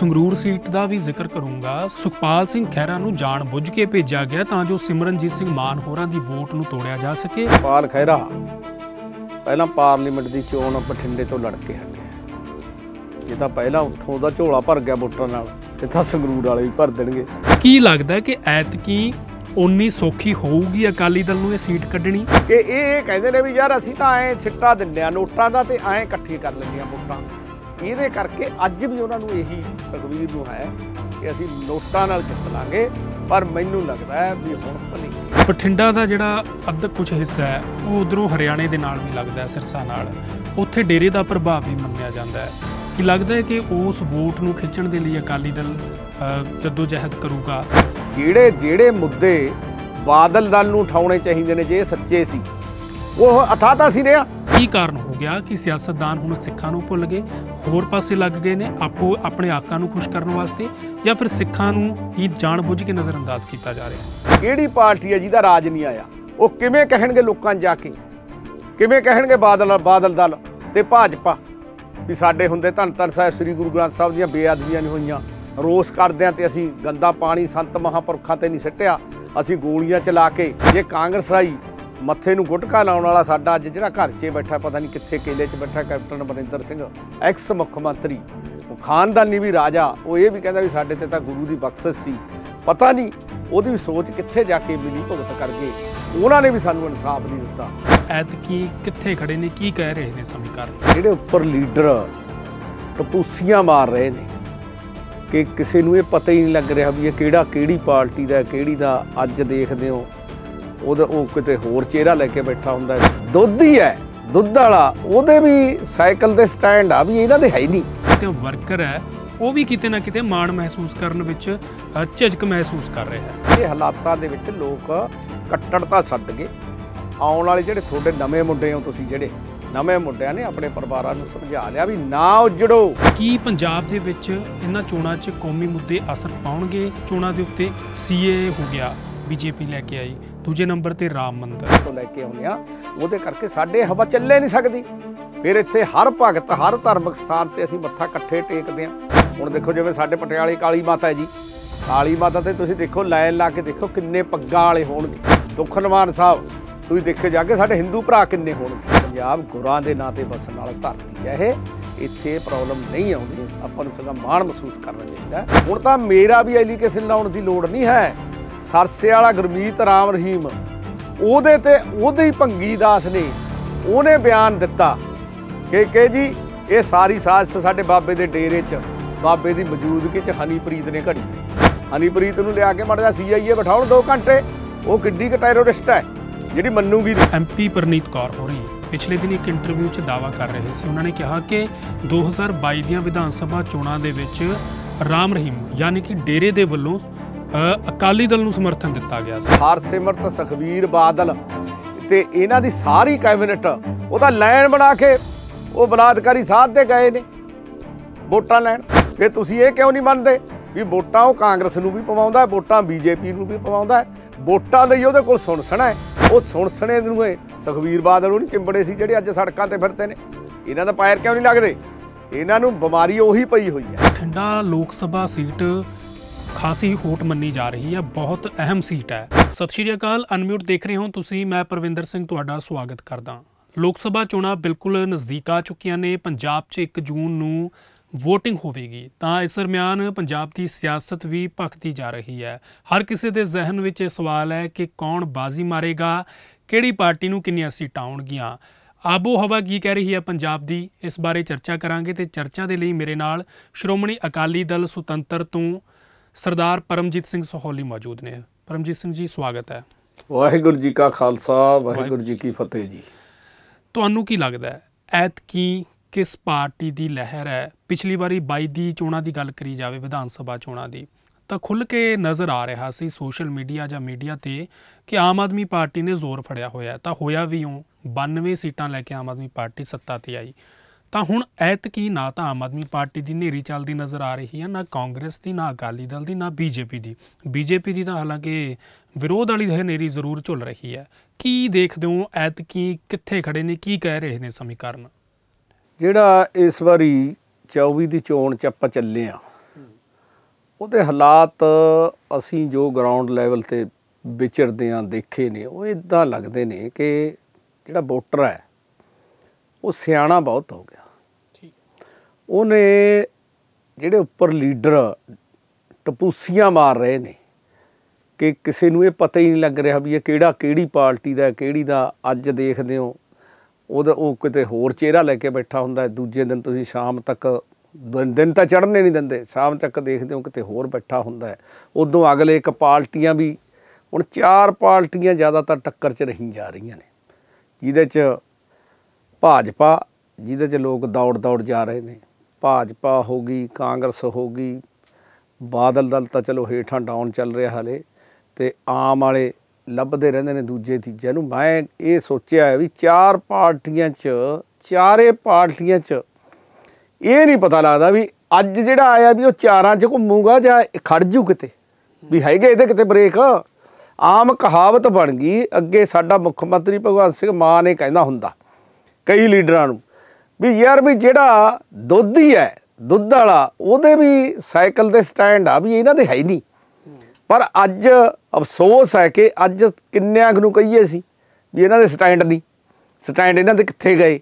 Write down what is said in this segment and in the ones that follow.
Sangrur seat ਦਾ ਵੀ ਜ਼ਿਕਰ ਕਰੂੰਗਾ ਸੁਖਪਾਲ ਸਿੰਘ ਖੈਰਾ ਨੂੰ ਜਾਣ ਬੁੱਝ ਕੇ ਭੇਜਿਆ ਗਿਆ ਤਾਂ ਜੋ ਸਿਮਰਨਜੀਤ ਸਿੰਘ ਮਾਨ ਹੋਰਾਂ ਦੀ ਵੋਟ ਨੂੰ ਤੋੜਿਆ ਜਾ ਸਕੇ ਪਾਲ ਖੈਰਾ ਪਹਿਲਾਂ ਪਾਰਲੀਮੈਂਟ ਦੀ ਚੋਣ ਬਠਿੰਡੇ ਤੋਂ ਲੜ ਕੇ ਹਟੇ ਇਹ ਤਾਂ ਪਹਿਲਾਂ ਉੱਥੋਂ ਦਾ ਝੋਲਾ ਭਰ ਗਿਆ ਵੋਟਾਂ ਨਾਲ ਤੇ ਤਾਂ ਸੰਗਰੂਰ ਵਾਲੇ ਵੀ ਭਰ ਦੇਣਗੇ ਕੀ ਲੱਗਦਾ ਕਿ ਐਤਕੀ ਉਨੀ ਸੌਖੀ ਹੋਊਗੀ ਅਕਾਲੀ ਦਲ ਨੂੰ ਇਹ ਸੀਟ ਕੱਢਣੀ ਕਿ ਇਹ ਕਹਿੰਦੇ ਨੇ ਵੀ ਯਾਰ ਅਸੀਂ ਤਾਂ ਐ ਸਿੱਟਾ ਦਿੰਦੇ ਆ ਨੋਟਾਂ ਦਾ ਤੇ ਐ ਇਕੱਠੀ ਕਰ ਲੈਂਦੀਆਂ ਵੋਟਾਂ ਇਹਦੇ ਕਰਕੇ ਅੱਜ ਵੀ ਉਹਨਾਂ ਨੂੰ ਇਹੀ ਸੁਖਵੀਰ ਨੂੰ ਹੈ ਕਿ ਅਸੀਂ ਨੋਟਾਂ ਨਾਲ ਜਿੱਤ ਲਾਂਗੇ ਪਰ ਮੈਨੂੰ ਲੱਗਦਾ ਹੈ ਵੀ ਹੁਣ ਭਲੀ ਬਠਿੰਡਾ ਦਾ ਜਿਹੜਾ ਅੱਧ ਕੁਝ ਹਿੱਸਾ ਹੈ ਉਹ ਉਧਰੋਂ ਹਰਿਆਣੇ ਦੇ ਨਾਲ ਵੀ ਲੱਗਦਾ ਹੈ ਸਿਰਸਾ ਨਾਲ ਉੱਥੇ ਡੇਰੇ ਦਾ ਪ੍ਰਭਾਵ ਵੀ ਮੰਨਿਆ ਜਾਂਦਾ ਹੈ ਕਿ ਲੱਗਦਾ ਹੈ ਕਿ ਉਸ ਵੋਟ ਨੂੰ ਖਿੱਚਣ ਦੇ ਲਈ ਅਕਾਲੀ ਦਲ ਜਦੋਂ ਜਹਿਦ ਕਰੂਗਾ ਜਿਹੜੇ ਜਿਹੜੇ ਮੁੱਦੇ ਬਾਦਲ ਦਲ ਨੂੰ ਉਠਾਉਣੇ ਚਾਹੀਦੇ ਨੇ ਜੇ ਸੱਚੇ ਸੀ ਉਹ ਅਥਾਤਾ ਸੀ ਰਿਹਾ ਕੀ ਕਾਰਨ ਹੋ ਗਿਆ ਕਿ ਸਿਆਸਤਦਾਨ ਹੁਣ ਸਿੱਖਾਂ ਨੂੰ ਭੁੱਲ ਗਏ ਹੋਰ ਪਾਸੇ ਲੱਗ ਗਏ ਨੇ ਆਪੋ ਆਪਣੇ ਆਕਾਂ ਨੂੰ ਖੁਸ਼ ਕਰਨ ਵਾਸਤੇ ਜਾਂ ਫਿਰ ਸਿੱਖਾਂ ਨੂੰ ਹੀ ਜਾਣਬੁੱਝ ਕੇ ਨਜ਼ਰਅੰਦਾਜ਼ ਕੀਤਾ ਜਾ ਰਿਹਾ ਕਿਹੜੀ ਪਾਰਟੀ ਹੈ ਜਿਹਦਾ ਰਾਜ ਨਹੀਂ ਆਇਆ ਉਹ ਕਿਵੇਂ ਕਹਿਣਗੇ ਲੋਕਾਂ ਜਾ ਕੇ ਕਿਵੇਂ ਕਹਿਣਗੇ ਬਾਦਲ ਬਾਦਲ ਦਲ ਤੇ ਭਾਜਪਾ ਵੀ ਸਾਡੇ ਹੁੰਦੇ ਧੰਨ ਧੰਨ ਸਾਹਿਬ ਸ੍ਰੀ ਗੁਰੂ ਗ੍ਰੰਥ ਸਾਹਿਬ ਦੀਆਂ ਬੇਅਦਬੀਆਂ ਨਹੀਂ ਹੋਈਆਂ ਰੋਸ ਕਰਦੇ ਆ ਤੇ ਅਸੀਂ ਗੰਦਾ ਪਾਣੀ ਸੰਤ ਮਹਾਪੁਰਖਾਂ ਤੇ ਨਹੀਂ ਸਿੱਟਿਆ ਅਸੀਂ ਗੋਲੀਆਂ ਚਲਾ ਕੇ ਜੇ ਕਾਂਗਰਸ ਆਈ ਮੱਥੇ ਨੂੰ ਗੁਟਕਾ ਲਾਉਣ ਵਾਲਾ ਸਾਡਾ ਅੱਜ ਜਿਹੜਾ ਘਰ 'ਚ ਬੈਠਾ ਪਤਾ ਨਹੀਂ ਕਿੱਥੇ ਕੇਲੇ 'ਚ ਬੈਠਾ ਕੈਪਟਨ ਬਰਿੰਦਰ ਸਿੰਘ ਐਕਸ ਮੁੱਖ ਮੰਤਰੀ ਉਹ ਖਾਨਦਾਨੀ ਵੀ ਰਾਜਾ ਉਹ ਇਹ ਵੀ ਕਹਿੰਦਾ ਵੀ ਸਾਡੇ ਤੇ ਤਾਂ ਗੁਰੂ ਦੀ ਬਖਸ਼ਿਸ਼ ਸੀ ਪਤਾ ਨਹੀਂ ਉਹਦੀ ਵੀ ਸੋਚ ਕਿੱਥੇ ਜਾ ਕੇ ਮਿਲੀ ਭਗਤ ਕਰ ਗਏ ਉਹਨਾਂ ਨੇ ਵੀ ਸਾਨੂੰ ਇਨਸਾਫ ਨਹੀਂ ਦਿੱਤਾ ਐਤ ਕੀ ਕਿੱਥੇ ਖੜੇ ਨੇ ਕੀ ਕਹਿ ਰਹੇ ਨੇ ਸਮੀਕਰਨ ਜਿਹੜੇ ਉੱਪਰ ਲੀਡਰ ਟਪੂਸੀਆਂ ਮਾਰ ਰਹੇ ਨੇ ਕਿ ਕਿਸੇ ਨੂੰ ਇਹ ਪਤਾ ਹੀ ਨਹੀਂ ਲੱਗ ਰਿਹਾ ਵੀ ਇਹ ਕਿਹੜਾ ਕਿਹੜੀ ਪਾਰਟੀ ਦਾ ਕਿਹੜੀ ਦਾ ਅੱਜ ਦੇਖਦੇ ਹੋ ਉਹਦਾ ਉਹ ਕਿਤੇ ਹੋਰ ਚਿਹਰਾ ਲੈ ਕੇ ਬੈਠਾ ਹੁੰਦਾ ਦੁੱਧ ਹੀ ਹੈ ਦੁੱਧ ਵਾਲਾ ਉਹਦੇ ਵੀ ਸਾਈਕਲ ਦੇ ਸਟੈਂਡ ਆ ਵੀ ਇਹਨਾਂ ਦੇ ਹੈ ਹੀ ਨਹੀਂ ਤੇ ਵਰਕਰ ਹੈ ਉਹ ਵੀ ਕਿਤੇ ਨਾ ਕਿਤੇ ਮਾਣ ਮਹਿਸੂਸ ਕਰਨ ਵਿੱਚ ਝਿਜਕ ਮਹਿਸੂਸ ਕਰ ਰਿਹਾ ਹੈ ਇਹ ਹਾਲਾਤਾਂ ਦੇ ਵਿੱਚ ਲੋਕ ਕੱਟੜਤਾ ਸੱਦ ਗਏ ਆਉਣ ਵਾਲੇ ਜਿਹੜੇ ਤੁਹਾਡੇ ਨਵੇਂ ਮੁੰਡੇ ਹੋ ਤੁਸੀਂ ਜਿਹੜੇ ਨਵੇਂ ਮੁੰਡਿਆਂ ਨੇ ਆਪਣੇ ਪਰਿਵਾਰਾਂ ਨੂੰ ਸਮਝਾ ਲਿਆ ਵੀ ਨਾ ਉਜੜੋ ਕੀ ਪੰਜਾਬ ਦੇ ਵਿੱਚ ਇਹਨਾਂ ਚੋਣਾਂ 'ਚ ਕੌਮੀ ਮੁੱਦੇ ਅਸਰ ਪਾਉਣਗੇ ਚੋਣਾਂ ਦੇ ਉੱਤੇ ਸੀਏ ਹੋ ਗਿਆ ਬੀਜੇਪੀ ਲੈ ਕੇ ਆਈ ਦੂਜੇ ਨੰਬਰ ਤੇ ਰਾਮ ਮੰਦਿਰ ਤੋਂ ਲੈ ਕੇ ਆਉਂਦੇ ਆ ਉਹਦੇ ਕਰਕੇ ਸਾਡੇ ਹਵਾ ਚੱਲੇ ਨਹੀਂ ਸਕਦੀ ਫਿਰ ਇੱਥੇ ਹਰ ਭਗਤ ਹਰ ਧਾਰਮਿਕ ਸਥਾਨ ਤੇ ਅਸੀਂ ਮੱਥਾ ਇਕੱਠੇ ਟੇਕਦੇ ਆ ਹੁਣ ਦੇਖੋ ਜਿਵੇਂ ਸਾਡੇ ਪਟਿਆਲੇ ਕਾਲੀ ਮਾਤਾ ਹੈ ਜੀ ਕਾਲੀ ਮਾਤਾ ਤੇ ਤੁਸੀਂ ਦੇਖੋ ਲਾਈਨ ਲਾ ਕੇ ਦੇਖੋ ਕਿੰਨੇ ਪੱਗਾਂ ਵਾਲੇ ਹੋਣਗੇ ਦੁਖਨਵਾਨ ਸਾਹਿਬ ਤੁਸੀਂ ਦੇਖੇ ਜਾ ਕੇ ਸਾਡੇ ਹਿੰਦੂ ਭਰਾ ਕਿੰਨੇ ਹੋਣਗੇ ਪੰਜਾਬ ਗੁਰਾਂ ਦੇ ਨਾਂ ਤੇ ਬਸਣ ਵਾਲਾ ਧਰਤੀ ਹੈ ਇਹ ਇੱਥੇ ਪ੍ਰੋਬਲਮ ਨਹੀਂ ਆਉਂਦੀ ਆਪਾਂ ਨੂੰ ਸਗਾ ਮਾਣ ਮਹਿਸੂਸ ਕਰਨਾ ਚਾਹੀਦਾ ਹੁਣ ਤਾਂ ਮੇਰਾ ਵੀ ਐਲੀਕੇਸ਼ਨ ਲਾਉਣ ਦੀ ਲੋੜ ਨਹੀਂ ਹੈ ਸਰਸੇ ਵਾਲਾ ਗੁਰਮੀਤ ਰਾਮ ਰਹੀਮ ਉਹਦੇ ਤੇ ਉਹਦੇ ਹੀ ਭੰਗੀ ਦਾਸ ਨੇ ਉਹਨੇ ਬਿਆਨ ਦਿੱਤਾ ਕਿ ਕਹੇ ਜੀ ਇਹ ਸਾਰੀ ਸਾਜ਼ਿਸ਼ ਸਾਡੇ ਬਾਬੇ ਦੇ ਡੇਰੇ 'ਚ ਬਾਬੇ ਦੀ ਮੌਜੂਦਗੀ 'ਚ ਹਨੀਪ੍ਰੀਤ ਨੇ ਘੜੀ ਹਨੀਪ੍ਰੀਤ ਨੂੰ ਲਿਆ ਕੇ ਮੜਦਾ ਸੀਆਈਏ ਬਿਠਾਉਣ 2 ਘੰਟੇ ਉਹ ਕਿੱਡੀ ਕ ਟੈਰੋਰਿਸਟ ਹੈ ਜਿਹੜੀ ਮੰਨੂਗੀ ਐਮਪੀ ਪਰਨੀਤ ਕੌਰ ਹੋ ਰਹੀ ਪਿਛਲੇ ਦਿਨ ਇੱਕ ਇੰਟਰਵਿਊ 'ਚ ਦਾਵਾ ਕਰ ਰਹੇ ਸੀ ਉਹਨਾਂ ਨੇ ਕਿਹਾ ਕਿ 2022 ਦੀਆਂ ਵਿਧਾਨ ਸਭਾ ਚੋਣਾਂ ਦੇ ਵਿੱਚ ਰਾਮ ਰਹੀਮ ਯਾਨੀ ਕਿ ਡੇਰੇ ਦੇ ਵੱਲੋਂ ਅਕਾਲੀ ਦਲ ਨੂੰ ਸਮਰਥਨ ਦਿੱਤਾ ਗਿਆ ਸੀ ਹਰਸਿਮਰਤ ਸੁਖਵੀਰ ਬਾਦਲ ਤੇ ਇਹਨਾਂ ਦੀ ਸਾਰੀ ਕੈਬਨਿਟ ਉਹ ਤਾਂ ਲਾਈਨ ਬਣਾ ਕੇ ਉਹ ਬਲਾਤਕਾਰੀ ਸਾਧ ਤੇ ਗਏ ਨੇ ਵੋਟਾਂ ਲੈਣ ਫੇ ਤੁਸੀਂ ਇਹ ਕਿਉਂ ਨਹੀਂ ਮੰਨਦੇ ਵੀ ਵੋਟਾਂ ਉਹ ਕਾਂਗਰਸ ਨੂੰ ਵੀ ਪਵਾਉਂਦਾ ਹੈ ਵੋਟਾਂ ਬੀਜੇਪੀ ਨੂੰ ਵੀ ਪਵਾਉਂਦਾ ਹੈ ਵੋਟਾਂ ਲਈ ਉਹਦੇ ਕੋਲ ਸੁਣਸਣਾ ਉਹ ਸੁਣਸਣੇ ਨੂੰ ਹੈ ਸੁਖਵੀਰ ਬਾਦਲ ਨਹੀਂ ਚਿੰਬੜੇ ਸੀ ਜਿਹੜੇ ਅੱਜ ਸੜਕਾਂ ਤੇ ਫਿਰਦੇ ਨੇ ਇਹਨਾਂ ਦਾ ਪਾਇਰ ਕਿਉਂ ਨਹੀਂ ਲੱਗਦੇ ਇਹਨਾਂ ਨੂੰ ਬਿਮਾਰੀ ਉਹੀ ਪਈ ਹੋਈ ਹੈ ਠੰਡਾ ਲੋਕ ਸਭਾ ਸੀਟ ਖਾਸੀ ਹੋਟ ਮੰਨੀ ਜਾ ਰਹੀ ਹੈ ਬਹੁਤ ਅਹਿਮ ਸੀਟ ਹੈ ਸਤਿ ਸ਼੍ਰੀ ਅਕਾਲ ਅਨਮਿਊਟ ਦੇਖ ਰਹੇ ਹੋ ਤੁਸੀਂ ਮੈਂ ਪਰਵਿੰਦਰ ਸਿੰਘ ਤੁਹਾਡਾ ਸਵਾਗਤ ਕਰਦਾ ਲੋਕ ਸਭਾ ਚੋਣਾਂ ਬਿਲਕੁਲ ਨਜ਼ਦੀਕ ਆ ਚੁੱਕੀਆਂ ਨੇ ਪੰਜਾਬ 'ਚ 1 ਜੂਨ ਨੂੰ ਵੋਟਿੰਗ ਹੋਵੇਗੀ ਤਾਂ ਇਸ ਦਰਮਿਆਨ ਪੰਜਾਬ ਦੀ ਸਿਆਸਤ ਵੀ ਭਖਦੀ ਜਾ ਰਹੀ ਹੈ ਹਰ ਕਿਸੇ ਦੇ ਜ਼ਿਹਨ ਵਿੱਚ ਇਹ ਸਵਾਲ ਹੈ ਕਿ ਕੌਣ ਬਾਜ਼ੀ ਮਾਰੇਗਾ ਕਿਹੜੀ ਪਾਰਟੀ ਨੂੰ ਕਿੰਨੀਆਂ ਸੀਟਾਂ ਆਉਣਗੀਆਂ ਆਬੋ ਹਵਾ ਕੀ ਕਹਿ ਰਹੀ ਹੈ ਪੰਜਾਬ ਦੀ ਇਸ ਬਾਰੇ ਚਰਚਾ ਕਰਾਂਗੇ ਤੇ ਚਰਚਾ ਦੇ ਲਈ ਮੇਰੇ ਨਾਲ ਸ਼੍ਰੋਮਣੀ ਅਕਾਲੀ ਦਲ ਸੁਤੰਤਰ ਤੋਂ ਸਰਦਾਰ ਪਰਮਜੀਤ ਸਿੰਘ ਸਹੋਲੀ ਮੌਜੂਦ ਨੇ ਪਰਮਜੀਤ ਸਿੰਘ ਜੀ ਸਵਾਗਤ ਹੈ ਵਾਹਿਗੁਰੂ ਜੀ ਕਾ ਖਾਲਸਾ ਵਾਹਿਗੁਰੂ ਜੀ ਕੀ ਫਤਿਹ ਜੀ ਤੁਹਾਨੂੰ ਕੀ ਲੱਗਦਾ ਹੈ ਐਤ ਕੀ ਕਿਸ ਪਾਰਟੀ ਦੀ ਲਹਿਰ ਹੈ ਪਿਛਲੀ ਵਾਰੀ 22 ਦੀ ਚੋਣਾਂ ਦੀ ਗੱਲ ਕਰੀ ਜਾਵੇ ਵਿਧਾਨ ਸਭਾ ਚੋਣਾਂ ਦੀ ਤਾਂ ਖੁੱਲ ਕੇ ਨਜ਼ਰ ਆ ਰਿਹਾ ਸੀ ਸੋਸ਼ਲ ਮੀਡੀਆ ਜਾਂ ਮੀਡੀਆ ਤੇ ਕਿ ਆਮ ਆਦਮੀ ਪਾਰਟੀ ਨੇ ਜ਼ੋਰ ਫੜਿਆ ਹੋਇਆ ਤਾਂ ਹੋਇਆ ਵੀ ਉਹ 92 ਸੀਟਾਂ ਲੈ ਕੇ ਆਮ ਆਦਮੀ ਪਾਰਟੀ ਸੱਤਾ ਤੇ ਆਈ ਤਾਂ ਹੁਣ ਐਤਕੀ ਨਾ ਤਾਂ ਆਮ ਆਦਮੀ ਪਾਰਟੀ ਦੀ ਨੇਰੀ ਚੱਲਦੀ ਨਜ਼ਰ ਆ ਰਹੀ ਹੈ ਨਾ ਕਾਂਗਰਸ ਦੀ ਨਾ ਅਕਾਲੀ ਦਲ ਦੀ ਨਾ ਬੀਜੇਪੀ ਦੀ ਬੀਜੇਪੀ ਦੀ ਤਾਂ ਹਾਲਾਂਕਿ ਵਿਰੋਧ ਵਾਲੀ ਨੇਰੀ ਜ਼ਰੂਰ ਝੁੱਲ ਰਹੀ ਹੈ ਕੀ ਦੇਖਦੇ ਹੋ ਐਤਕੀ ਕਿੱਥੇ ਖੜੇ ਨੇ ਕੀ ਕਹਿ ਰਹੇ ਨੇ ਸਮੀਕਰਨ ਜਿਹੜਾ ਇਸ ਵਾਰੀ 24 ਦੀ ਚੋਣ ਚ ਆਪਾਂ ਚੱਲੇ ਆ ਉਹਦੇ ਹਾਲਾਤ ਅਸੀਂ ਜੋ ਗਰਾਊਂਡ ਲੈਵਲ ਤੇ ਵਿਚਰਦੇ ਆ ਦੇਖੇ ਨੇ ਉਹ ਇਦਾਂ ਲੱਗਦੇ ਨੇ ਕਿ ਜਿਹੜਾ ਵੋਟਰ ਹੈ ਉਹ ਸਿਆਣਾ ਬਹੁਤ ਹੋ ਗਿਆ ਠੀਕ ਉਹਨੇ ਜਿਹੜੇ ਉੱਪਰ ਲੀਡਰ ਟਪੂਸੀਆਂ ਮਾਰ ਰਹੇ ਨੇ ਕਿ ਕਿਸੇ ਨੂੰ ਇਹ ਪਤਾ ਹੀ ਨਹੀਂ ਲੱਗ ਰਿਹਾ ਵੀ ਇਹ ਕਿਹੜਾ ਕਿਹੜੀ ਪਾਰਟੀ ਦਾ ਕਿਹੜੀ ਦਾ ਅੱਜ ਦੇਖਦੇ ਹੋ ਉਹਦਾ ਉਹ ਕਿਤੇ ਹੋਰ ਚਿਹਰਾ ਲੈ ਕੇ ਬੈਠਾ ਹੁੰਦਾ ਦੂਜੇ ਦਿਨ ਤੁਸੀਂ ਸ਼ਾਮ ਤੱਕ ਦਿਨ ਤਾਂ ਚੜ੍ਹਨੇ ਨਹੀਂ ਦਿੰਦੇ ਸ਼ਾਮ ਤੱਕ ਦੇਖਦੇ ਹੋ ਕਿਤੇ ਹੋਰ ਬੈਠਾ ਹੁੰਦਾ ਉਦੋਂ ਅਗਲੇ ਇੱਕ ਪਾਰਟੀਆਂ ਵੀ ਹੁਣ ਚਾਰ ਪਾਰਟੀਆਂ ਜ਼ਿਆਦਾਤਰ ਟੱਕਰ 'ਚ ਰਹੀ ਜਾ ਰਹੀਆਂ ਨੇ ਜਿਹਦੇ 'ਚ ਭਾਜਪਾ ਜਿਹਦੇ 'ਚ ਲੋਕ ਦੌੜ ਦੌੜ ਜਾ ਰਹੇ ਨੇ ਭਾਜਪਾ ਹੋ ਗਈ ਕਾਂਗਰਸ ਹੋ ਗਈ ਬਾਦਲ ਦਲ ਤਾਂ ਚਲੋ ਹੇਠਾਂ ਡਾਊਨ ਚੱਲ ਰਿਹਾ ਹਲੇ ਤੇ ਆਮ ਵਾਲੇ ਲੱਭਦੇ ਰਹਿੰਦੇ ਨੇ ਦੂਜੇ ਤੀਜੇ ਨੂੰ ਮੈਂ ਇਹ ਸੋਚਿਆ ਹੈ ਵੀ ਚਾਰ ਪਾਰਟੀਆਂ 'ਚ ਚਾਰੇ ਪਾਰਟੀਆਂ 'ਚ ਇਹ ਨਹੀਂ ਪਤਾ ਲੱਗਦਾ ਵੀ ਅੱਜ ਜਿਹੜਾ ਆਇਆ ਵੀ ਉਹ ਚਾਰਾਂ 'ਚ ਘੁੰਮੂਗਾ ਜਾਂ ਖੜ ਜੂ ਕਿਤੇ ਵੀ ਹੈਗੇ ਇਹਦੇ ਕਿਤੇ ਬ੍ਰੇਕ ਆਮ ਕਹਾਵਤ ਬਣ ਗਈ ਅੱਗੇ ਸਾਡਾ ਮੁੱਖ ਮੰਤਰੀ ਭਗਵੰਤ ਸਿੰਘ ਮਾਨ ਇਹ ਕਹਿੰਦਾ ਹੁੰਦਾ ਕਈ ਲੀਡਰਾਂ ਨੂੰ ਵੀ ਯਾਰ ਵੀ ਜਿਹੜਾ ਦੁੱਧ ਹੀ ਹੈ ਦੁੱਧ ਵਾਲਾ ਉਹਦੇ ਵੀ ਸਾਈਕਲ ਦੇ ਸਟੈਂਡ ਆ ਵੀ ਇਹਨਾਂ ਦੇ ਹੈ ਹੀ ਨਹੀਂ ਪਰ ਅੱਜ ਅਫਸੋਸ ਹੈ ਕਿ ਅੱਜ ਕਿੰਨਿਆਂ ਨੂੰ ਕਹੀਏ ਸੀ ਵੀ ਇਹਨਾਂ ਦੇ ਸਟੈਂਡ ਨਹੀਂ ਸਟੈਂਡ ਇਹਨਾਂ ਦੇ ਕਿੱਥੇ ਗਏ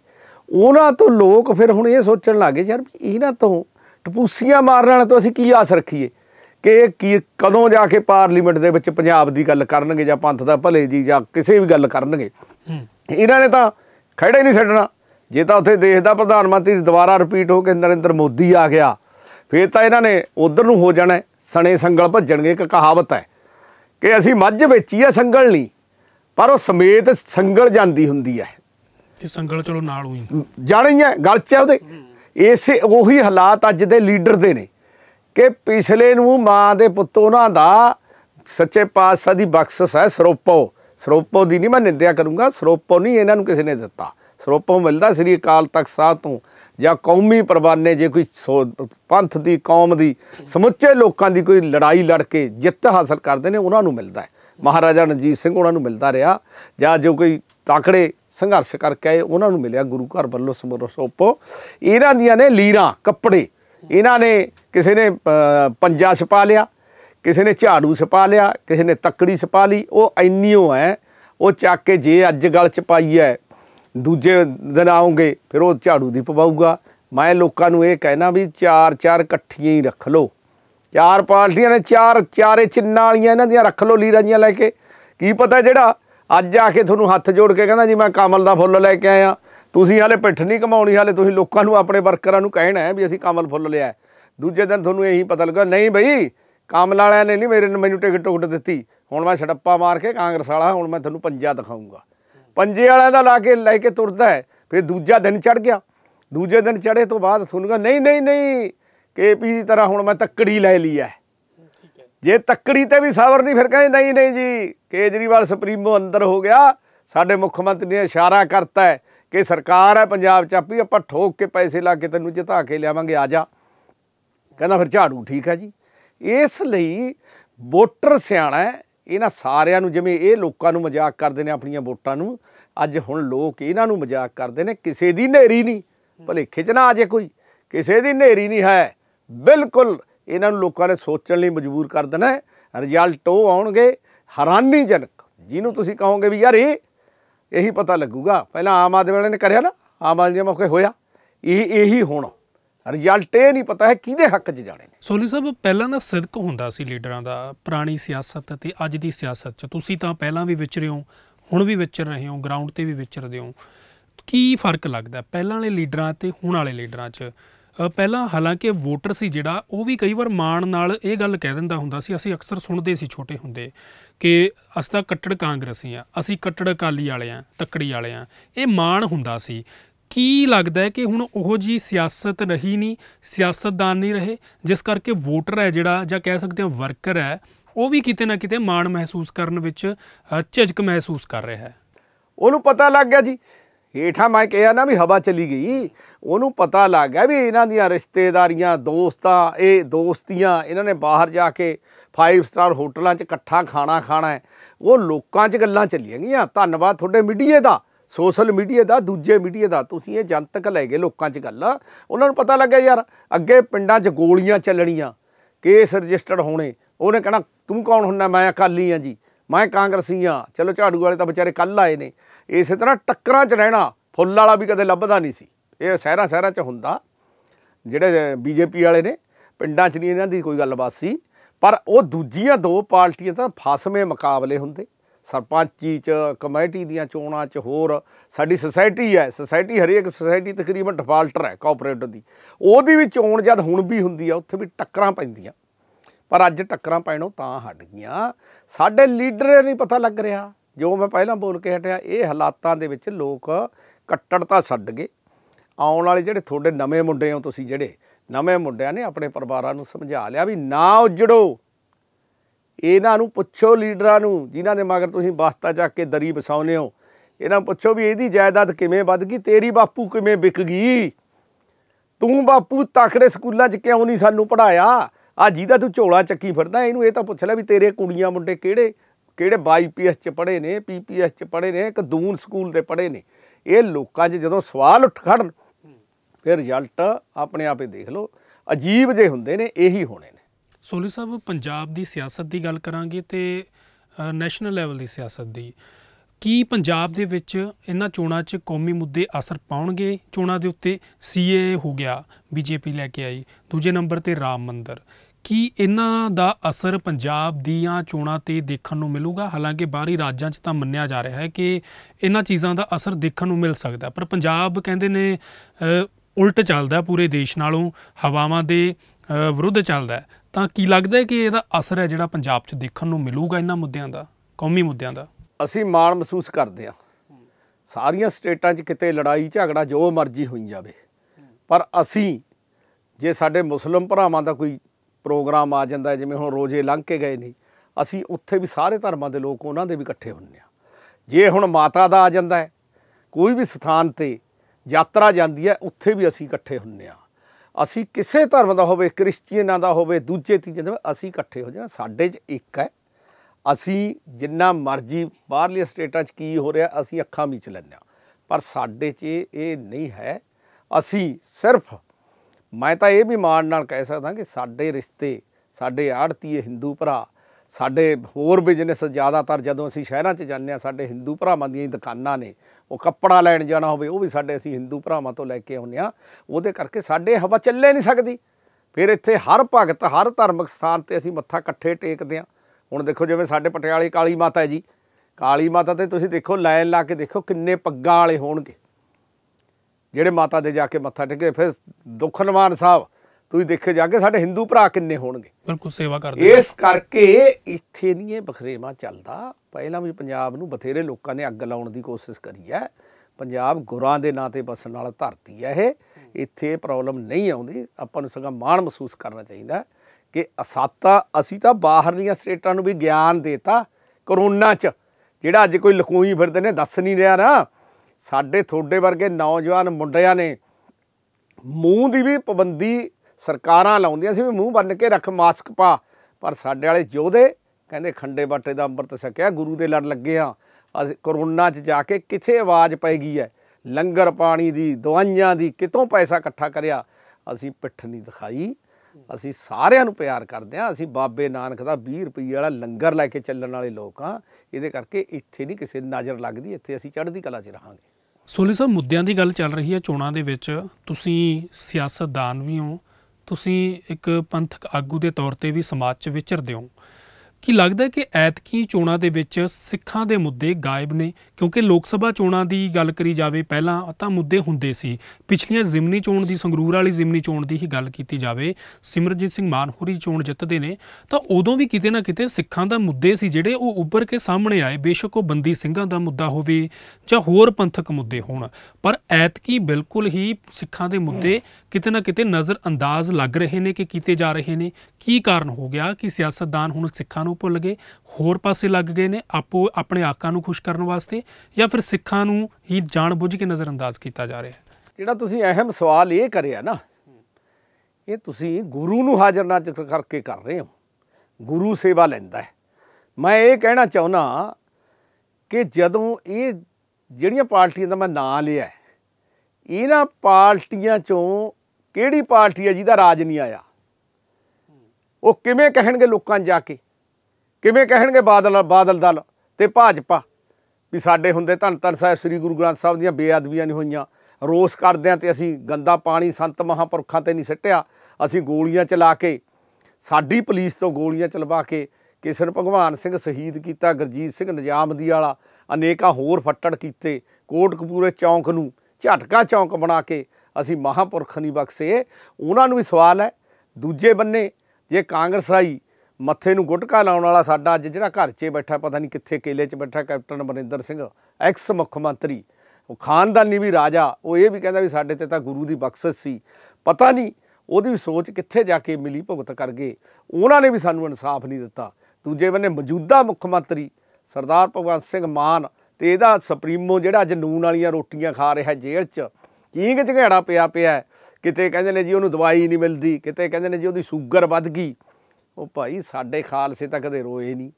ਉਹਨਾਂ ਤੋਂ ਲੋਕ ਫਿਰ ਹੁਣ ਇਹ ਸੋਚਣ ਲੱਗੇ ਯਾਰ ਵੀ ਇਹਨਾਂ ਤੋਂ ਟਪੂਸੀਆਂ ਮਾਰਨ ਵਾਲੇ ਤੋਂ ਅਸੀਂ ਕੀ ਆਸ ਰੱਖੀਏ ਕਿ ਕੀ ਕਦੋਂ ਜਾ ਕੇ ਪਾਰਲੀਮੈਂਟ ਦੇ ਵਿੱਚ ਪੰਜਾਬ ਦੀ ਗੱਲ ਕਰਨਗੇ ਜਾਂ ਪੰਥ ਦਾ ਭਲੇ ਜੀ ਜਾਂ ਕਿਸੇ ਵੀ ਗੱਲ ਕਰਨਗੇ ਇਹਨਾਂ ਨੇ ਤਾਂ ਖੜਾ ਹੀ ਨਹੀਂ ਛੱਡਣਾ ਜੇ ਤਾਂ ਉੱਥੇ ਦੇਖਦਾ ਪ੍ਰਧਾਨ ਮੰਤਰੀ ਦੁਬਾਰਾ ਰਿਪੀਟ ਹੋ ਕੇ ਨਰਿੰਦਰ ਮੋਦੀ ਆ ਗਿਆ ਫੇਰ ਤਾਂ ਇਹਨਾਂ ਨੇ ਉਧਰ ਨੂੰ ਹੋ ਜਾਣਾ ਸਣੇ ਸੰਗਲ ਭੱਜਣਗੇ ਇੱਕ ਕਹਾਵਤ ਹੈ ਕਿ ਅਸੀਂ ਮੱਝ ਵਿੱਚ ਹੀ ਆ ਸੰਗਲ ਨਹੀਂ ਪਰ ਉਹ ਸਮੇਤ ਸੰਗਲ ਜਾਂਦੀ ਹੁੰਦੀ ਹੈ ਤੇ ਸੰਗਲ ਚਲੋ ਨਾਲ ਹੋਈ ਜਾਣੀ ਹੈ ਗੱਲ ਚ ਉਹਦੇ ਇਸੇ ਉਹੀ ਹਾਲਾਤ ਅੱਜ ਦੇ ਲੀਡਰ ਦੇ ਨੇ ਕਿ ਪਿਛਲੇ ਨੂੰ ਮਾਂ ਦੇ ਪੁੱਤ ਉਹਨਾਂ ਦਾ ਸੱਚੇ ਪਾਤਸ਼ਾਹ ਦੀ ਬਖਸ਼ਿਸ਼ ਹੈ ਸਰੋਪੋ ਸਰੋਪੋ ਦੀ ਨਹੀਂ ਮੈਂ ਨਿੰਦਿਆ ਕਰੂੰਗਾ ਸਰੋਪੋ ਨਹੀਂ ਇਹਨਾਂ ਨੂੰ ਕਿਸੇ ਨੇ ਦਿੱਤਾ ਸਰੋਪੋ ਮਿਲਦਾ ਸ੍ਰੀ ਅਕਾਲ ਤਖਤ ਸਾਹਿਬ ਤੋਂ ਜਾਂ ਕੌਮੀ ਪਰਵਾਨੇ ਜੇ ਕੋਈ ਪੰਥ ਦੀ ਕੌਮ ਦੀ ਸਮੁੱਚੇ ਲੋਕਾਂ ਦੀ ਕੋਈ ਲੜਾਈ ਲੜ ਕੇ ਜਿੱਤ ਹਾਸਲ ਕਰਦੇ ਨੇ ਉਹਨਾਂ ਨੂੰ ਮਿਲਦਾ ਹੈ ਮਹਾਰਾਜਾ ਰਣਜੀਤ ਸਿੰਘ ਉਹਨਾਂ ਨੂੰ ਮਿਲਦਾ ਰਿਹਾ ਜਾਂ ਜੋ ਕੋਈ ਤਾਕੜੇ ਸੰਘਰਸ਼ ਕਰਕੇ ਆਏ ਉਹਨਾਂ ਨੂੰ ਮਿਲਿਆ ਗੁਰੂ ਘਰ ਵੱਲੋਂ ਸੋਪੋ ਇਹਨਾਂ ਦੀਆਂ ਨੇ ਲੀਰਾਂ ਕੱਪੜੇ ਇਹਨਾਂ ਨੇ ਕਿਸੇ ਨੇ ਪੰਜਾ ਛਪਾ ਲਿਆ ਕਿਸੇ ਨੇ ਝਾੜੂ ਸਪਾ ਲਿਆ ਕਿਸੇ ਨੇ ਤੱਕੜੀ ਸਪਾ ਲਈ ਉਹ ਐਨੀਓ ਹੈ ਉਹ ਚੱਕ ਕੇ ਜੇ ਅੱਜ ਗਲ ਚ ਪਾਈ ਹੈ ਦੂਜੇ ਦਿਨ ਆਉਂਗੇ ਫਿਰ ਉਹ ਝਾੜੂ ਦੀ ਪਵਾਊਗਾ ਮੈਂ ਲੋਕਾਂ ਨੂੰ ਇਹ ਕਹਿਣਾ ਵੀ ਚਾਰ ਚਾਰ ਇਕੱਠੀਆਂ ਹੀ ਰੱਖ ਲਓ ਚਾਰ ਪਾਰਟੀਆਂ ਨੇ ਚਾਰ ਚਾਰੇ ਚਿੰਨਾਂ ਵਾਲੀਆਂ ਇਹਨਾਂ ਦੀਆਂ ਰੱਖ ਲਓ ਲੀਰਾਂ ਜੀਆਂ ਲੈ ਕੇ ਕੀ ਪਤਾ ਜਿਹੜਾ ਅੱਜ ਆ ਕੇ ਤੁਹਾਨੂੰ ਹੱਥ ਜੋੜ ਕੇ ਕਹਿੰਦਾ ਜੀ ਮੈਂ ਕਮਲ ਦਾ ਫੁੱਲ ਲੈ ਕੇ ਆਇਆ ਤੁਸੀਂ ਹਾਲੇ ਪਿੱਠ ਨਹੀਂ ਕਮਾਉਣੀ ਹਾਲੇ ਤੁਸੀਂ ਲੋਕਾਂ ਨੂੰ ਆਪਣੇ ਵਰਕਰਾਂ ਨੂੰ ਕਹਿਣਾ ਹੈ ਵੀ ਅਸੀਂ ਕਮਲ ਫੁੱਲ ਲਿਆ ਦੂਜੇ ਦਿਨ ਤੁਹਾਨੂੰ ਇਹੀ ਪਤਾ ਲੱਗਾ ਨਹੀਂ ਬਈ ਕਾਮਲ ਵਾਲਿਆਂ ਨੇ ਨਹੀਂ ਮੇਰੇ ਮੈਨੂੰ ਟਿਕਟ ਟੁਕਟ ਦਿੱਤੀ ਹੁਣ ਮੈਂ ਛੜੱਪਾ ਮਾਰ ਕੇ ਕਾਂਗਰਸ ਵਾਲਾ ਹੁਣ ਮੈਂ ਤੁਹਾਨੂੰ ਪੰਜਾ ਦਿਖਾਉਂਗਾ ਪੰਜੇ ਵਾਲਿਆਂ ਦਾ ਲਾ ਕੇ ਲੈ ਕੇ ਤੁਰਦਾ ਹੈ ਫਿਰ ਦੂਜਾ ਦਿਨ ਚੜ ਗਿਆ ਦੂਜੇ ਦਿਨ ਚੜੇ ਤੋਂ ਬਾਅਦ ਸੁਣੂਗਾ ਨਹੀਂ ਨਹੀਂ ਨਹੀਂ ਕੇਪੀ ਦੀ ਤਰ੍ਹਾਂ ਹੁਣ ਮੈਂ ਤੱਕੜੀ ਲੈ ਲਈ ਹੈ ਜੇ ਤੱਕੜੀ ਤੇ ਵੀ ਸਬਰ ਨਹੀਂ ਫਿਰ ਕਹਿੰਦੇ ਨਹੀਂ ਨਹੀਂ ਜੀ ਕੇਜਰੀਵਾਲ ਸੁਪਰੀਮੋ ਅੰਦਰ ਹੋ ਗਿਆ ਸਾਡੇ ਮੁੱਖ ਮੰਤਰੀ ਨੇ ਇਸ਼ਾਰਾ ਕਰਤਾ ਹੈ ਕਿ ਸਰਕਾਰ ਹੈ ਪੰਜਾਬ ਚ ਆਪੀ ਆਪਾਂ ਠੋਕ ਕੇ ਪੈਸੇ ਲਾ ਕੇ ਤੈਨੂੰ ਜਿਤਾ ਕੇ ਲਿਆਵਾਂਗੇ ਆ ਜਾ ਕਹਿੰਦਾ ਫਿਰ ਝਾੜੂ ਠੀਕ ਹੈ ਜੀ ਇਸ ਲਈ ਵੋਟਰ ਸਿਆਣਾ ਇਹਨਾਂ ਸਾਰਿਆਂ ਨੂੰ ਜਿਵੇਂ ਇਹ ਲੋਕਾਂ ਨੂੰ ਮਜ਼ਾਕ ਕਰਦੇ ਨੇ ਆਪਣੀਆਂ ਵੋਟਾਂ ਨੂੰ ਅੱਜ ਹੁਣ ਲੋਕ ਇਹਨਾਂ ਨੂੰ ਮਜ਼ਾਕ ਕਰਦੇ ਨੇ ਕਿਸੇ ਦੀ ਨੇਰੀ ਨਹੀਂ ਭਲੇਖੇ 'ਚ ਨਾ ਆ ਜੇ ਕੋਈ ਕਿਸੇ ਦੀ ਨੇਰੀ ਨਹੀਂ ਹੈ ਬਿਲਕੁਲ ਇਹਨਾਂ ਨੂੰ ਲੋਕਾਂ ਨੇ ਸੋਚਣ ਲਈ ਮਜਬੂਰ ਕਰ ਦੇਣਾ ਰਿਜ਼ਲਟ ਉਹ ਆਉਣਗੇ ਹੈਰਾਨੀਜਨਕ ਜਿਹਨੂੰ ਤੁਸੀਂ ਕਹੋਗੇ ਵੀ ਯਾਰ ਇਹ ਇਹੀ ਪਤਾ ਲੱਗੂਗਾ ਪਹਿਲਾਂ ਆਮ ਆਦਮੀ ਵਾਲੇ ਨੇ ਕਰਿਆ ਨਾ ਆਮ ਆਦਮੀ ਮੌਕੇ ਹੋਇਆ ਇਹ ਇਹੀ ਹੋਣਾ ਰਿਜ਼ਲਟ ਇਹ ਨਹੀਂ ਪਤਾ ਹੈ ਕਿਹਦੇ ਹੱਕ 'ਚ ਜਾਣੇ ਨੇ ਸੋਲੀ ਸਾਹਿਬ ਪਹਿਲਾਂ ਦਾ ਸਿਰਕ ਹੁੰਦਾ ਸੀ ਲੀਡਰਾਂ ਦਾ ਪੁਰਾਣੀ ਸਿਆਸਤ ਅਤੇ ਅੱਜ ਦੀ ਸਿਆਸਤ 'ਚ ਤੁਸੀਂ ਤਾਂ ਪਹਿਲਾਂ ਵੀ ਵਿਚਰੇ ਹੋ ਹੁਣ ਵੀ ਵਿਚਰ ਰਹੇ ਹੋ ਗਰਾਊਂਡ ਤੇ ਵੀ ਵਿਚਰਦੇ ਹੋ ਕੀ ਫਰਕ ਲੱਗਦਾ ਪਹਿਲਾਂ ਵਾਲੇ ਲੀਡਰਾਂ ਤੇ ਹੁਣ ਵਾਲੇ ਲੀਡਰਾਂ 'ਚ ਪਹਿਲਾਂ ਹਾਲਾਂਕਿ ਵੋਟਰ ਸੀ ਜਿਹੜਾ ਉਹ ਵੀ ਕਈ ਵਾਰ ਮਾਣ ਨਾਲ ਇਹ ਗੱਲ ਕਹਿ ਦਿੰਦਾ ਹੁੰਦਾ ਸੀ ਅਸੀਂ ਅਕਸਰ ਸੁਣਦੇ ਸੀ ਛੋਟੇ ਹੁੰਦੇ ਕਿ ਅਸੀਂ ਤਾਂ ਕੱਟੜ ਕਾਂਗਰਸੀ ਆ ਅਸੀਂ ਕੱਟੜ ਅਕਾਲੀ ਵਾਲੇ ਆ ਤੱਕੜੀ ਵਾਲੇ ਆ ਇਹ ਮਾਣ ਹੁੰਦਾ ਸੀ ਕੀ ਲੱਗਦਾ ਹੈ ਕਿ ਹੁਣ ਉਹ ਜੀ ਸਿਆਸਤ ਰਹੀ ਨਹੀਂ ਸਿਆਸਤਦਾਨ ਨਹੀਂ ਰਹੇ ਜਿਸ ਕਰਕੇ ਵੋਟਰ ਹੈ ਜਿਹੜਾ ਜਾਂ ਕਹਿ ਸਕਦੇ ਹਾਂ ਵਰਕਰ ਹੈ ਉਹ ਵੀ ਕਿਤੇ ਨਾ ਕਿਤੇ ਮਾਣ ਮਹਿਸੂਸ ਕਰਨ ਵਿੱਚ ਝਿਜਕ ਮਹਿਸੂਸ ਕਰ ਰਿਹਾ ਹੈ ਉਹਨੂੰ ਪਤਾ ਲੱਗ ਗਿਆ ਜੀ ਏਠਾ ਮੈਂ ਕਿਹਾ ਨਾ ਵੀ ਹਵਾ ਚਲੀ ਗਈ ਉਹਨੂੰ ਪਤਾ ਲੱਗ ਗਿਆ ਵੀ ਇਹਨਾਂ ਦੀਆਂ ਰਿਸ਼ਤੇਦਾਰੀਆਂ ਦੋਸਤਾਂ ਇਹ ਦੋਸਤੀਆਂ ਇਹਨਾਂ ਨੇ ਬਾਹਰ ਜਾ ਕੇ 5 ਸਟਾਰ ਹੋਟਲਾਂ 'ਚ ਇਕੱਠਾ ਖਾਣਾ ਖਾਣਾ ਹੈ ਉਹ ਲੋਕਾਂ 'ਚ ਗੱਲਾਂ ਚੱਲੀਆਂ ਗਈਆਂ ਧੰਨਵਾਦ ਤੁਹਾਡੇ ਮੀਡੀਆ ਦਾ ਸੋਸ਼ਲ ਮੀਡੀਆ ਦਾ ਦੂਜੇ ਮੀਡੀਆ ਦਾ ਤੁਸੀਂ ਇਹ ਜਨਤਕ ਲੈ ਗਏ ਲੋਕਾਂ 'ਚ ਗੱਲ ਉਹਨਾਂ ਨੂੰ ਪਤਾ ਲੱਗਿਆ ਯਾਰ ਅੱਗੇ ਪਿੰਡਾਂ 'ਚ ਗੋਲੀਆਂ ਚੱਲਣੀਆਂ ਕੇਸ ਰਜਿਸਟਰਡ ਹੋਣੇ ਉਹਨੇ ਕਹਿਣਾ ਤੂੰ ਕੌਣ ਹੁੰਨਾ ਮੈਂ ਅਕਾਲੀ ਆ ਜੀ ਮੈਂ ਕਾਂਗਰਸੀ ਆ ਚਲੋ ਝਾੜੂ ਵਾਲੇ ਤਾਂ ਵਿਚਾਰੇ ਕੱਲ ਆਏ ਨੇ ਇਸੇ ਤਰ੍ਹਾਂ ਟੱਕਰਾਂ 'ਚ ਰਹਿਣਾ ਫੁੱਲ ਵਾਲਾ ਵੀ ਕਦੇ ਲੱਭਦਾ ਨਹੀਂ ਸੀ ਇਹ ਸਹਿਰਾ ਸਹਿਰਾ 'ਚ ਹੁੰਦਾ ਜਿਹੜੇ ਬੀਜੇਪੀ ਵਾਲੇ ਨੇ ਪਿੰਡਾਂ 'ਚ ਨਹੀਂ ਇਹਨਾਂ ਦੀ ਕੋਈ ਗੱਲਬਾਤ ਸੀ ਪਰ ਉਹ ਦੂਜੀਆਂ ਦੋ ਪਾਰਟੀਆਂ ਤਾਂ ਫਸਵੇਂ ਮੁਕਾਬਲੇ ਹੁੰਦੇ ਸਰਪੰਚੀ ਚ ਕਮੇਟੀ ਦੀਆਂ ਚੋਣਾਂ ਚ ਹੋਰ ਸਾਡੀ ਸੁਸਾਇਟੀ ਹੈ ਸੁਸਾਇਟੀ ਹਰੇਕ ਸੁਸਾਇਟੀ ਤਕਰੀਬਨ ਡਿਫਾਲਟਰ ਹੈ ਕੋਆਪਰੇਟਿਵ ਦੀ ਉਹਦੀ ਵੀ ਚੋਣ ਜਦ ਹੁਣ ਵੀ ਹੁੰਦੀ ਆ ਉੱਥੇ ਵੀ ਟੱਕਰਾਂ ਪੈਂਦੀਆਂ ਪਰ ਅੱਜ ਟੱਕਰਾਂ ਪੈਣੋਂ ਤਾਂ ਹਟ ਗਈਆਂ ਸਾਡੇ ਲੀਡਰ ਨਹੀਂ ਪਤਾ ਲੱਗ ਰਿਹਾ ਜੋ ਮੈਂ ਪਹਿਲਾਂ ਬੋਲ ਕੇ ਹਟਿਆ ਇਹ ਹਾਲਾਤਾਂ ਦੇ ਵਿੱਚ ਲੋਕ ਕੱਟੜ ਤਾਂ ਛੱਡ ਗਏ ਆਉਣ ਵਾਲੇ ਜਿਹੜੇ ਤੁਹਾਡੇ ਨਵੇਂ ਮੁੰਡੇ ਹੋ ਤੁਸੀਂ ਜਿਹੜੇ ਨਵੇਂ ਮੁੰਡਿਆਂ ਨੇ ਆਪਣੇ ਪਰਿਵਾਰਾਂ ਨੂੰ ਸਮਝਾ ਲਿਆ ਵੀ ਨਾ ਉਜੜੋ ਇਹਨਾਂ ਨੂੰ ਪੁੱਛੋ ਲੀਡਰਾਂ ਨੂੰ ਜਿਨ੍ਹਾਂ ਦੇ ਮਗਰ ਤੁਸੀਂ ਬਸਤਾ ਚੱਕ ਕੇ ਦਰੀ ਵਸਾਉਨੇ ਹੋ ਇਹਨਾਂ ਪੁੱਛੋ ਵੀ ਇਹਦੀ ਜਾਇਦਾਦ ਕਿਵੇਂ ਵੱਧ ਗਈ ਤੇਰੀ ਬਾਪੂ ਕਿਵੇਂ ਵਿਕ ਗਈ ਤੂੰ ਬਾਪੂ ਤਖੜੇ ਸਕੂਲਾਂ 'ਚ ਕਿਉਂ ਨਹੀਂ ਸਾਨੂੰ ਪੜਾਇਆ ਆ ਜਿਹਦਾ ਤੂੰ ਝੋਲਾ ਚੱਕੀ ਫਿਰਦਾ ਇਹਨੂੰ ਇਹ ਤਾਂ ਪੁੱਛ ਲੈ ਵੀ ਤੇਰੇ ਕੁੜੀਆਂ ਮੁੰਡੇ ਕਿਹੜੇ ਕਿਹੜੇ ਬਾਈਪੀਐਸ 'ਚ ਪੜੇ ਨੇ ਪੀਪੀਐਸ 'ਚ ਪੜੇ ਨੇ ਦੂਨ ਸਕੂਲ ਦੇ ਪੜੇ ਨੇ ਇਹ ਲੋਕਾਂ 'ਚ ਜਦੋਂ ਸਵਾਲ ਉੱਠ ਖੜਨ ਫਿਰ ਰਿਜ਼ਲਟ ਆਪਣੇ ਆਪੇ ਦੇਖ ਲਓ ਅਜੀਬ ਜੇ ਹੁੰਦੇ ਨੇ ਇਹੀ ਹੋਣੇ ਸੋਲੀ ਸਾਹਿਬ ਪੰਜਾਬ ਦੀ ਸਿਆਸਤ ਦੀ ਗੱਲ ਕਰਾਂਗੇ ਤੇ ਨੈਸ਼ਨਲ ਲੈਵਲ ਦੀ ਸਿਆਸਤ ਦੀ ਕੀ ਪੰਜਾਬ ਦੇ ਵਿੱਚ ਇਹਨਾਂ ਚੋਣਾਂ 'ਚ ਕੌਮੀ ਮੁੱਦੇ ਅਸਰ ਪਾਉਣਗੇ ਚੋਣਾਂ ਦੇ ਉੱਤੇ ਸੀਏ ਹੋ ਗਿਆ ਬੀਜੇਪੀ ਲੈ ਕੇ ਆਈ ਦੂਜੇ ਨੰਬਰ ਤੇ ਰਾਮ ਮੰਦਰ ਕੀ ਇਹਨਾਂ ਦਾ ਅਸਰ ਪੰਜਾਬ ਦੀਆਂ ਚੋਣਾਂ ਤੇ ਦੇਖਣ ਨੂੰ ਮਿਲੂਗਾ ਹਾਲਾਂਕਿ ਬਾਹਰੀ ਰਾਜਾਂ 'ਚ ਤਾਂ ਮੰਨਿਆ ਜਾ ਰਿਹਾ ਹੈ ਕਿ ਇਹਨਾਂ ਚੀਜ਼ਾਂ ਦਾ ਅਸਰ ਦੇਖਣ ਨੂੰ ਮਿਲ ਸਕਦਾ ਪਰ ਪੰਜਾਬ ਕਹਿੰਦੇ ਨੇ ਉਲਟ ਚੱਲਦਾ ਪੂਰੇ ਦੇਸ਼ ਨਾਲੋਂ ਹਵਾਵਾਂ ਦੇ ਵਿਰੁੱਧ ਚੱਲਦਾ ਤਾਂ ਕੀ ਲੱਗਦਾ ਹੈ ਕਿ ਇਹਦਾ ਅਸਰ ਹੈ ਜਿਹੜਾ ਪੰਜਾਬ 'ਚ ਦੇਖਣ ਨੂੰ ਮਿਲੂਗਾ ਇਹਨਾਂ ਮੁੱਦਿਆਂ ਦਾ ਕੌਮੀ ਮੁੱਦਿਆਂ ਦਾ ਅਸੀਂ ਮਾਣ ਮਹਿਸੂਸ ਕਰਦੇ ਹਾਂ ਸਾਰੀਆਂ ਸਟੇਟਾਂ 'ਚ ਕਿਤੇ ਲੜਾਈ ਝਗੜਾ ਜੋ ਮਰਜ਼ੀ ਹੋਈ ਜਾਵੇ ਪਰ ਅਸੀਂ ਜੇ ਸਾਡੇ ਮੁਸਲਮ ਭਰਾਵਾਂ ਦਾ ਕੋਈ ਪ੍ਰੋਗਰਾਮ ਆ ਜਾਂਦਾ ਜਿਵੇਂ ਹੁਣ ਰੋਜੇ ਲੰਘ ਕੇ ਗਏ ਨਹੀਂ ਅਸੀਂ ਉੱਥੇ ਵੀ ਸਾਰੇ ਧਰਮਾਂ ਦੇ ਲੋਕ ਉਹਨਾਂ ਦੇ ਵੀ ਇਕੱਠੇ ਹੁੰਨੇ ਆ ਜੇ ਹੁਣ ਮਾਤਾ ਦਾ ਆ ਜਾਂਦਾ ਕੋਈ ਵੀ ਸਥਾਨ ਤੇ ਯਾਤਰਾ ਜਾਂਦੀ ਹੈ ਉੱਥੇ ਵੀ ਅਸੀਂ ਇਕੱਠੇ ਹੁੰਨੇ ਆ ਅਸੀਂ ਕਿਸੇ ਧਰਮ ਦਾ ਹੋਵੇ ਕ੍ਰਿਸਚੀਅਨਾਂ ਦਾ ਹੋਵੇ ਦੂਜੇ ਤੀਜੇ ਦਾ ਅਸੀਂ ਇਕੱਠੇ ਹੋ ਜਾਣਾ ਸਾਡੇ 'ਚ ਇੱਕ ਹੈ ਅਸੀਂ ਜਿੰਨਾ ਮਰਜ਼ੀ ਬਾਹਰਲੇ ਸਟੇਟਾਂ 'ਚ ਕੀ ਹੋ ਰਿਹਾ ਅਸੀਂ ਅੱਖਾਂ ਵਿੱਚ ਲੈਂਦੇ ਪਰ ਸਾਡੇ 'ਚ ਇਹ ਨਹੀਂ ਹੈ ਅਸੀਂ ਸਿਰਫ ਮੈਂ ਤਾਂ ਇਹ ਵੀ ਮਾਣ ਨਾਲ ਕਹਿ ਸਕਦਾ ਕਿ ਸਾਡੇ ਰਿਸ਼ਤੇ ਸਾਡੇ ਆੜਤੀਏ ਹਿੰਦੂ ਭਰਾ ਸਾਡੇ ਹੋਰ ਬਿਜ਼ਨਸ ਜ਼ਿਆਦਾਤਰ ਜਦੋਂ ਅਸੀਂ ਸ਼ਹਿਰਾਂ 'ਚ ਜਾਂਦੇ ਆ ਸਾਡੇ ਹਿੰਦੂ ਭਰਾਵਾਂ ਦੀਆਂ ਦੁਕਾਨਾਂ ਨੇ ਉਹ ਕੱਪੜਾ ਲੈਣ ਜਾਣਾ ਹੋਵੇ ਉਹ ਵੀ ਸਾਡੇ ਅਸੀਂ ਹਿੰਦੂ ਭਰਾਵਾਂ ਤੋਂ ਲੈ ਕੇ ਆਉਂਦੇ ਆ ਉਹਦੇ ਕਰਕੇ ਸਾਡੇ ਹਵਾ ਚੱਲੇ ਨਹੀਂ ਸਕਦੀ ਫਿਰ ਇੱਥੇ ਹਰ ਭਗਤ ਹਰ ਧਾਰਮਿਕ ਸਥਾਨ ਤੇ ਅਸੀਂ ਮੱਥਾ ਇਕੱਠੇ ਟੇਕਦੇ ਆ ਹੁਣ ਦੇਖੋ ਜਿਵੇਂ ਸਾਡੇ ਪਟਿਆਲੇ ਕਾਲੀ ਮਾਤਾ ਹੈ ਜੀ ਕਾਲੀ ਮਾਤਾ ਤੇ ਤੁਸੀਂ ਦੇਖੋ ਲਾਈਨ ਲਾ ਕੇ ਦੇਖੋ ਕਿੰਨੇ ਪੱਗਾਂ ਵਾਲੇ ਹੋਣਗੇ ਜਿਹੜੇ ਮਾਤਾ ਦੇ ਜਾ ਕੇ ਮੱਥਾ ਟੇਕੇ ਫਿਰ ਦੁਖਨਵਾਨ ਸਾਹਿਬ ਤੁਸੀਂ ਦੇਖੇ ਜਾ ਕੇ ਸਾਡੇ ਹਿੰਦੂ ਭਰਾ ਕਿੰਨੇ ਹੋਣਗੇ ਬਿਲਕੁਲ ਸੇਵਾ ਕਰਦੇ ਇਸ ਕਰਕੇ ਇੱਥੇ ਨਹੀਂ ਇਹ ਬਖਰੇਵਾ ਚੱਲਦਾ ਪਹਿਲਾਂ ਵੀ ਪੰਜਾਬ ਨੂੰ ਬਥੇਰੇ ਲੋਕਾਂ ਨੇ ਅੱਗ ਲਾਉਣ ਦੀ ਕੋਸ਼ਿਸ਼ ਕਰੀ ਹੈ ਪੰਜਾਬ ਗੁਰਾਂ ਦੇ ਨਾਂ ਤੇ ਬਸਣ ਵਾਲਾ ਧਰਤੀ ਹੈ ਇਹ ਇੱਥੇ ਪ੍ਰੋਬਲਮ ਨਹੀਂ ਆਉਂਦੀ ਆਪਾਂ ਨੂੰ ਸਗਾ ਮਾਣ ਮਹਿਸੂਸ ਕਰਨਾ ਚਾਹੀਦਾ ਕਿ ਅਸਾਤਾ ਅਸੀਂ ਤਾਂ ਬਾਹਰਲੀਆਂ ਸਟੇਟਾਂ ਨੂੰ ਵੀ ਗਿਆਨ ਦੇਤਾ ਕਰੋਨਾ 'ਚ ਜਿਹੜਾ ਅੱਜ ਕੋਈ ਲਖੂਈ ਫਿਰਦੇ ਨੇ ਦੱਸ ਨਹੀਂ ਰਿਹਾ ਨਾ ਸਾਡੇ ਥੋੜੇ ਵਰਗੇ ਨੌਜਵਾਨ ਮੁੰਡਿਆਂ ਨੇ ਮੂੰਹ ਦੀ ਵੀ ਪਾਬੰਦੀ ਸਰਕਾਰਾਂ ਲਾਉਂਦੀਆਂ ਸੀ ਵੀ ਮੂੰਹ ਬੰਨ ਕੇ ਰੱਖ ਮਾਸਕ ਪਾ ਪਰ ਸਾਡੇ ਵਾਲੇ ਯੋਧੇ ਕਹਿੰਦੇ ਖੰਡੇ ਬਾਟੇ ਦਾ ਅੰਮ੍ਰਿਤ ਛਕਿਆ ਗੁਰੂ ਦੇ ਲੜ ਲੱਗੇ ਆ ਅਸੀਂ ਕਰੋਨਾ 'ਚ ਜਾ ਕੇ ਕਿੱਥੇ ਆਵਾਜ਼ ਪੈ ਗਈ ਹੈ ਲੰਗਰ ਪਾਣੀ ਦੀ ਦਵਾਈਆਂ ਦੀ ਕਿਤੋਂ ਪੈਸਾ ਇਕੱਠਾ ਕਰਿਆ ਅਸੀਂ ਪਿੱਠ ਨਹੀਂ ਦਿਖਾਈ ਅਸੀਂ ਸਾਰਿਆਂ ਨੂੰ ਪਿਆਰ ਕਰਦੇ ਆ ਅਸੀਂ ਬਾਬੇ ਨਾਨਕ ਦਾ 20 ਰੁਪਏ ਵਾਲਾ ਲੰਗਰ ਲੈ ਕੇ ਚੱਲਣ ਵਾਲੇ ਲੋਕ ਆ ਇਹਦੇ ਕਰਕੇ ਇੱਥੇ ਨਹੀਂ ਕਿਸੇ ਨਜ਼ਰ ਲੱਗਦੀ ਇੱਥੇ ਅਸੀਂ ਚੜ੍ਹਦੀ ਕਲਾ 'ਚ ਰਹਾਂਗੇ ਸੋਲੀ ਸਾਹਿਬ ਮੁੱਦਿਆਂ ਦੀ ਗੱਲ ਚੱਲ ਰਹੀ ਹੈ ਚੋਣਾਂ ਦੇ ਵਿੱਚ ਤੁਸੀਂ ਸਿਆਸਤਦਾਨ ਵੀ ਹੋ ਤੁਸੀਂ ਇੱਕ ਪੰਥਕ ਆਗੂ ਦੇ ਤੌਰ ਤੇ ਵੀ ਸਮਾਜ 'ਚ ਵਿਚਰਦੇ ਹੋ ਕੀ ਲੱਗਦਾ ਕਿ ਐਤਕੀ ਚੋਣਾਂ ਦੇ ਵਿੱਚ ਸਿੱਖਾਂ ਦੇ ਮੁੱਦੇ ਗਾਇਬ ਨੇ ਕਿਉਂਕਿ ਲੋਕ ਸਭਾ ਚੋਣਾਂ ਦੀ ਗੱਲ ਕਰੀ ਜਾਵੇ ਪਹਿਲਾਂ ਤਾਂ ਮੁੱਦੇ ਹੁੰਦੇ ਸੀ ਪਿਛਲੀਆਂ ਜ਼ਿਮਨੀ ਚੋਣ ਦੀ ਸੰਗਰੂਰ ਵਾਲੀ ਜ਼ਿਮਨੀ ਚੋਣ ਦੀ ਹੀ ਗੱਲ ਕੀਤੀ ਜਾਵੇ ਸਿਮਰਜੀਤ ਸਿੰਘ ਮਾਨਹੂਰੀ ਚੋਣ ਜਿੱਤਦੇ ਨੇ ਤਾਂ ਉਦੋਂ ਵੀ ਕਿਤੇ ਨਾ ਕਿਤੇ ਸਿੱਖਾਂ ਦਾ ਮੁੱਦੇ ਸੀ ਜਿਹੜੇ ਉਹ ਉੱਭਰ ਕੇ ਸਾਹਮਣੇ ਆਏ ਬੇਸ਼ੱਕ ਉਹ ਬੰਦੀ ਸਿੰਘਾਂ ਦਾ ਮੁੱਦਾ ਹੋਵੇ ਜਾਂ ਹੋਰ ਪੰਥਕ ਮੁੱਦੇ ਹੋਣ ਪਰ ਐਤਕੀ ਬਿਲਕੁਲ ਹੀ ਸਿੱਖਾਂ ਦੇ ਮੁੱਦੇ ਕਿਤੇ ਨਾ ਕਿਤੇ ਨਜ਼ਰ ਅੰਦਾਜ਼ ਲੱਗ ਰਹੇ ਨੇ ਕਿ ਕੀਤੇ ਜਾ ਰਹੇ ਨੇ ਕੀ ਕਾਰਨ ਹੋ ਗਿਆ ਕਿ ਸਿਆਸਤਦਾਨ ਹੁਣ ਸਿੱਖਾਂ ਨੂੰ ਭੁੱਲ ਗਏ ਹੋਰ ਪਾਸੇ ਲੱਗ ਗਏ ਨੇ ਆਪੋ ਆਪਣੇ ਆਕਾ ਨੂੰ ਖੁਸ਼ ਕਰਨ ਵਾਸਤੇ ਜਾਂ ਫਿਰ ਸਿੱਖਾਂ ਨੂੰ ਹੀ ਜਾਣਬੁੱਝ ਕੇ ਨਜ਼ਰ ਅੰਦਾਜ਼ ਕੀਤਾ ਜਾ ਰਿਹਾ ਹੈ ਜਿਹੜਾ ਤੁਸੀਂ ਅਹਿਮ ਸਵਾਲ ਇਹ ਕਰਿਆ ਨਾ ਇਹ ਤੁਸੀਂ ਗੁਰੂ ਨੂੰ ਹਾਜ਼ਰ ਨਾ ਕਰਕੇ ਕਰ ਰਹੇ ਹੋ ਗੁਰੂ ਸੇਵਾ ਲੈਂਦਾ ਹੈ ਮੈਂ ਇਹ ਕਹਿਣਾ ਚਾਹੁੰਦਾ ਕਿ ਜਦੋਂ ਇਹ ਜਿਹੜੀਆਂ ਪਾਰਟੀਆਂ ਦਾ ਮੈਂ ਨਾਂ ਲਿਆ ਇਹਨਾਂ ਪਾਰਟੀਆਂ ਚੋਂ ਕਿਹੜੀ ਪਾਰਟੀ ਹੈ ਜਿਹਦਾ ਰਾਜ ਨਹੀਂ ਆਇਆ ਉਹ ਕਿਵੇਂ ਕਹਿਣਗੇ ਲੋਕਾਂ ਜਾ ਕੇ ਕਿਵੇਂ ਕਹਿਣਗੇ ਬਾਦਲ ਬਾਦਲ ਦਲ ਤੇ ਭਾਜਪਾ ਵੀ ਸਾਡੇ ਹੁੰਦੇ ਧੰਨ ਧੰਨ ਸਾਹਿਬ ਸ੍ਰੀ ਗੁਰੂ ਗ੍ਰੰਥ ਸਾਹਿਬ ਦੀਆਂ ਬੇਅਦਬੀਆਂ ਨਹੀਂ ਹੋਈਆਂ ਰੋਸ ਕਰਦੇ ਆ ਤੇ ਅਸੀਂ ਗੰਦਾ ਪਾਣੀ ਸੰਤ ਮਹਾਪੁਰਖਾਂ ਤੇ ਨਹੀਂ ਸਿੱਟਿਆ ਅਸੀਂ ਗੋਲੀਆਂ ਚਲਾ ਕੇ ਸਾਡੀ ਪੁਲਿਸ ਤੋਂ ਗੋਲੀਆਂ ਚਲਵਾ ਕੇ ਕਿਸ਼ਨ ਭਗਵਾਨ ਸਿੰਘ ਸ਼ਹੀਦ ਕੀਤਾ ਗਰਜੀਤ ਸਿੰਘ ਦੀ ਵਾਲਾ ਅਨੇਕਾਂ ਹੋਰ ਫੱਟੜ ਕੀਤੇ ਕੋਟਕਪੂਰੇ ਚੌਂਕ ਨੂੰ ਝਟਕਾ ਚੌਂਕ ਬਣਾ ਕੇ ਅਸੀਂ ਮਹਾਪੁਰਖ ਨਹੀਂ ਬਖਸੇ ਉਹਨਾਂ ਨੂੰ ਵੀ ਸਵਾਲ ਹੈ ਦੂਜੇ ਬੰਨੇ ਜੇ ਕਾਂਗਰਸ ਆਈ ਮੱਥੇ ਨੂੰ ਗੁਟਕਾ ਲਾਉਣ ਵਾਲਾ ਸਾਡਾ ਅੱਜ ਜਿਹੜਾ ਘਰ 'ਚ ਬੈਠਾ ਪਤਾ ਨਹੀਂ ਕਿੱਥੇ ਕੇਲੇ 'ਚ ਬੈਠਾ ਕੈਪਟਨ ਬਰਿੰਦਰ ਸਿੰਘ ਐਕਸ ਮੁੱਖ ਮੰਤਰੀ ਉਹ ਖਾਨਦਾਨੀ ਵੀ ਰਾਜਾ ਉਹ ਇਹ ਵੀ ਕਹਿੰਦਾ ਵੀ ਸਾਡੇ ਤੇ ਤਾਂ ਗੁਰੂ ਦੀ ਬਖਸ਼ਿਸ਼ ਸੀ ਪਤਾ ਨਹੀਂ ਉਹਦੀ ਵੀ ਸੋਚ ਕਿੱਥੇ ਜਾ ਕੇ ਮਿਲੀ ਭੁਗਤ ਕਰ ਗਏ ਉਹਨਾਂ ਨੇ ਵੀ ਸਾਨੂੰ ਇਨਸਾਫ ਨਹੀਂ ਦਿੱਤਾ ਦੂਜੇ ਬੰਨੇ ਮੌਜੂਦਾ ਮੁੱਖ ਮੰਤਰੀ ਸਰਦਾਰ ਭਗਵੰਤ ਸਿੰਘ ਮਾਨ ਤੇ ਇਹਦਾ ਸੁਪਰੀਮੋ ਜਿਹੜਾ ਅੱਜ ਨੂਨ ਵਾਲੀਆਂ ਰੋਟੀਆਂ ਖਾ ਰਿਹਾ ਜੇਲ੍ਹ 'ਚ ਕਿ ਝਗੜਾ ਪਿਆ ਪਿਆ ਕਿਤੇ ਕਹਿੰਦੇ ਨੇ ਜੀ ਉਹਨੂੰ ਦਵਾਈ ਨਹੀਂ ਮਿਲਦੀ ਕਿਤੇ ਕਹਿੰਦੇ ਨੇ ਜੀ ਉਹਦੀ ਸ਼ੂਗਰ ਵੱਧ ਗਈ ਉਹ ਭਾਈ ਸਾਡੇ ਖਾਲਸੇ ਤਾਂ ਕਦੇ ਰੋਏ ਨਹੀਂ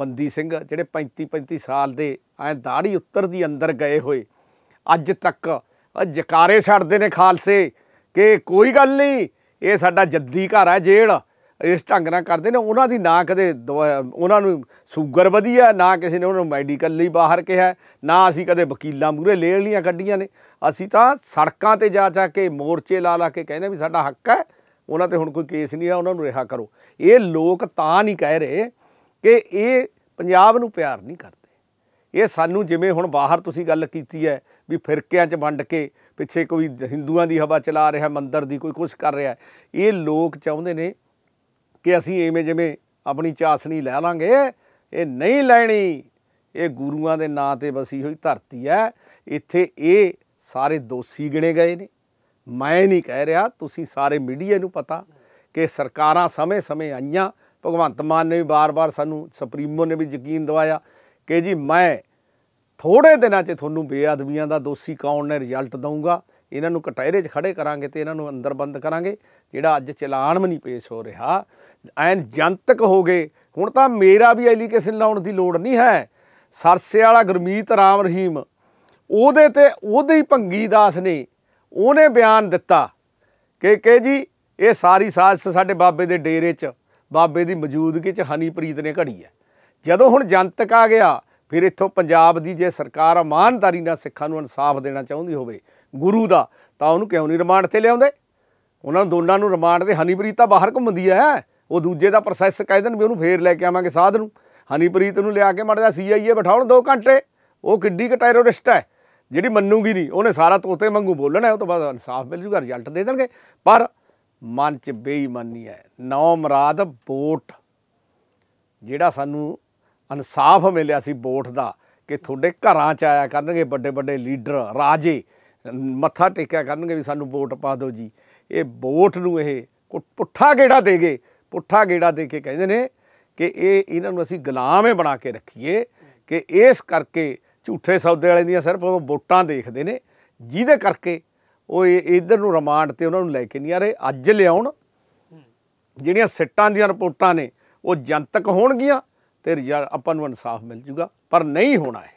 ਬੰਦੀ ਸਿੰਘ ਜਿਹੜੇ 35 35 ਸਾਲ ਦੇ ਐ ਦਾੜੀ ਉੱਤਰ ਦੀ ਅੰਦਰ ਗਏ ਹੋਏ ਅੱਜ ਤੱਕ ਜਕਾਰੇ ਛੱਡਦੇ ਨੇ ਖਾਲਸੇ ਕਿ ਕੋਈ ਗੱਲ ਨਹੀਂ ਇਹ ਸਾਡਾ ਜੱਦੀ ਘਰ ਹੈ ਜੇੜ ਇਸ ਢੰਗ ਨਾਲ ਕਰਦੇ ਨੇ ਉਹਨਾਂ ਦੀ ਨਾ ਕਦੇ ਉਹਨਾਂ ਨੂੰ ਸ਼ੂਗਰ ਵਧੀਆ ਨਾ ਕਿਸੇ ਨੇ ਉਹਨਾਂ ਨੂੰ ਮੈਡੀਕਲ ਲਈ ਬਾਹਰ ਕਿਹਾ ਨਾ ਅਸੀਂ ਕਦੇ ਵਕੀਲਾਂ ਮੂਰੇ ਲੈਣ ਲੀਆਂ ਗੱਡੀਆਂ ਨੇ ਅਸੀਂ ਤਾਂ ਸੜਕਾਂ ਤੇ ਜਾ ਜਾ ਕੇ ਮੋਰਚੇ ਲਾ ਲਾ ਕੇ ਕਹਿੰਦੇ ਵੀ ਸਾਡਾ ਹੱਕ ਹੈ ਉਹਨਾਂ ਤੇ ਹੁਣ ਕੋਈ ਕੇਸ ਨਹੀਂ ਆ ਉਹਨਾਂ ਨੂੰ ਰਿਹਾ ਕਰੋ ਇਹ ਲੋਕ ਤਾਂ ਨਹੀਂ ਕਹਿ ਰਹੇ ਕਿ ਇਹ ਪੰਜਾਬ ਨੂੰ ਪਿਆਰ ਨਹੀਂ ਕਰਦੇ ਇਹ ਸਾਨੂੰ ਜਿਵੇਂ ਹੁਣ ਬਾਹਰ ਤੁਸੀਂ ਗੱਲ ਕੀਤੀ ਹੈ ਵੀ ਫਿਰਕਿਆਂ 'ਚ ਵੰਡ ਕੇ ਪਿੱਛੇ ਕੋਈ ਹਿੰਦੂਆਂ ਦੀ ਹਵਾ ਚਲਾ ਰਿਹਾ ਮੰਦਰ ਦੀ ਕੋਈ ਕੁਝ ਕਰ ਰਿਹਾ ਇਹ ਲੋਕ ਚਾਹੁੰਦੇ ਨੇ ਕਿ ਅਸੀਂ ਐਵੇਂ ਜਿਵੇਂ ਆਪਣੀ ਚਾਸਣੀ ਲੈ ਲਾਂਗੇ ਇਹ ਨਹੀਂ ਲੈਣੀ ਇਹ ਗੁਰੂਆਂ ਦੇ ਨਾਂ ਤੇ ਵਸੀ ਹੋਈ ਧਰਤੀ ਹੈ ਇੱਥੇ ਇਹ ਸਾਰੇ ਦੋਸ਼ੀ ਗਿਣੇ ਗਏ ਨੇ ਮੈਂ ਨਹੀਂ ਕਹਿ ਰਿਹਾ ਤੁਸੀਂ ਸਾਰੇ ਮੀਡੀਆ ਨੂੰ ਪਤਾ ਕਿ ਸਰਕਾਰਾਂ ਸਮੇਂ-ਸਮੇਂ ਆਈਆਂ ਭਗਵੰਤ ਮਾਨ ਨੇ ਵੀ ਬਾਰ-ਬਾਰ ਸਾਨੂੰ ਸੁਪਰੀਮੋ ਨੇ ਵੀ ਯਕੀਨ ਦਿਵਾਇਆ ਕਿ ਜੀ ਮੈਂ ਥੋੜੇ ਦਿਨਾਂ 'ਚ ਤੁਹਾਨੂੰ ਬੇਅਦਬੀਆਂ ਦਾ ਦੋਸ਼ੀ ਕੌਣ ਨੇ ਰਿਜ਼ਲਟ ਦਊਂਗਾ ਇਹਨਾਂ ਨੂੰ ਕਟਾਇਰੇ 'ਚ ਖੜੇ ਕਰਾਂਗੇ ਤੇ ਇਹਨਾਂ ਨੂੰ ਅੰਦਰ ਬੰਦ ਕਰਾਂਗੇ ਜਿਹੜਾ ਅੱਜ ਚਲਾਨ ਵੀ ਨਹੀਂ ਪੇਸ਼ ਹੋ ਰਿਹਾ ਐਨ ਜਨਤਕ ਹੋ ਗਏ ਹੁਣ ਤਾਂ ਮੇਰਾ ਵੀ ਐਲੀਕੇਸ਼ਨ ਲਾਉਣ ਦੀ ਲੋੜ ਨਹੀਂ ਹੈ ਸਰਸੇ ਵਾਲਾ ਗੁਰਮੀਤ ਰਾਮ ਰਹੀਮ ਉਹਦੇ ਤੇ ਉਹਦੇ ਹੀ ਭੰਗੀ ਦਾਸ ਨੇ ਉਹਨੇ ਬਿਆਨ ਦਿੱਤਾ ਕਿ ਕਹੇ ਜੀ ਇਹ ਸਾਰੀ ਸਾਜ਼ਿਸ਼ ਸਾਡੇ ਬਾਬੇ ਦੇ ਡੇਰੇ 'ਚ ਬਾਬੇ ਦੀ ਮੌਜੂਦਗੀ 'ਚ ਹਨੀਪ੍ਰੀਤ ਨੇ ਘੜੀ ਹੈ ਜਦੋਂ ਹੁਣ ਜਨਤਕ ਆ ਗਿਆ ਫਿਰ ਇੱਥੋਂ ਪੰਜਾਬ ਦੀ ਜੇ ਸਰਕਾਰ ਇਮਾਨਦਾਰੀ ਨਾਲ ਸਿੱਖਾਂ ਨੂੰ ਇਨਸਾਫ ਦੇਣਾ ਚਾਹੁੰਦੀ ਹੋਵੇ ਗੁਰੂ ਦਾ ਤਾਂ ਉਹਨੂੰ ਕਿਉਂ ਨਹੀਂ ਰਿਮਾਂਡ ਤੇ ਲਿਆਉਂਦੇ ਉਹਨਾਂ ਦੋਨਾਂ ਨੂੰ ਰਿਮਾਂਡ ਤੇ ਹਨੀਪ੍ਰੀਤ ਤਾਂ ਬਾਹਰ ਘੁੰਮਦੀ ਹੈ ਉਹ ਦੂਜੇ ਦਾ ਪ੍ਰੋਸੈਸ ਕਹਿ ਦੇਣ ਵੀ ਉਹਨੂੰ ਫੇਰ ਲੈ ਕੇ ਆਵਾਂਗੇ ਸਾਧ ਨੂੰ ਹਨੀਪ੍ਰੀਤ ਨੂੰ ਲਿਆ ਕੇ ਮੜਦਾ ਸੀਆਈਏ ਬਿਠਾਉਣ 2 ਘੰਟੇ ਉਹ ਕਿੱਡੀ ਕ ਟੈਰੋਰਿਸਟ ਹੈ ਜਿਹੜੀ ਮੰਨੂਗੀ ਨਹੀਂ ਉਹਨੇ ਸਾਰਾ ਤੋਤੇ ਵਾਂਗੂ ਬੋਲਣਾ ਉਹ ਤੋਂ ਬਾਅਦ ਇਨਸਾਫ ਮਿਲ ਜੂਗਾ ਰਿਜ਼ਲਟ ਦੇ ਦੇਣਗੇ ਪਰ ਮਨ 'ਚ ਬੇਈਮਾਨੀ ਹੈ ਨੌ ਮਰਾਦ ਵੋਟ ਜਿਹੜਾ ਸਾਨੂੰ ਇਨਸਾਫ ਮਿਲਿਆ ਸੀ ਵੋਟ ਦਾ ਕਿ ਤੁਹਾਡੇ ਘਰਾਂ 'ਚ ਆਇਆ ਕਰਨਗੇ ਵੱਡੇ ਵੱਡੇ ਲੀਡਰ ਰਾਜੇ ਮੱਥਾ ਟੇਕਿਆ ਕਰਨਗੇ ਵੀ ਸਾਨੂੰ ਵੋਟ ਪਾ ਦਿਓ ਜੀ ਇਹ ਵੋਟ ਨੂੰ ਇਹ ਪੁੱਠਾ ਗੇੜਾ ਦੇਗੇ ਪੁੱਠਾ ਗੇੜਾ ਦੇ ਕੇ ਕਹਿੰਦੇ ਨੇ ਕਿ ਇਹ ਇਹਨਾਂ ਨੂੰ ਅਸੀਂ ਗੁਲਾਮ ਹੀ ਬਣਾ ਕੇ ਰੱਖੀਏ ਕਿ ਇਸ ਕਰਕੇ ਝੂਠੇ ਸੌਦੇ ਵਾਲੇ ਦੀਆਂ ਸਿਰਫ ਉਹ ਵੋਟਾਂ ਦੇਖਦੇ ਨੇ ਜਿਹਦੇ ਕਰਕੇ ਉਹ ਇਧਰ ਨੂੰ ਰਿਮਾਂਡ ਤੇ ਉਹਨਾਂ ਨੂੰ ਲੈ ਕੇ ਨਹੀਂ ਆ ਰਹੇ ਅੱਜ ਲਿਆਉਣ ਜਿਹੜੀਆਂ ਸਿੱਟਾਂ ਦੀਆਂ ਰਿਪੋਰਟਾਂ ਨੇ ਉਹ ਜਨਤਕ ਹੋਣਗੀਆਂ ਤੇ ਆਪਾਂ ਨੂੰ ਇਨਸਾਫ ਮਿਲ ਜੂਗਾ ਪਰ ਨਹੀਂ ਹੋਣਾ ਹੈ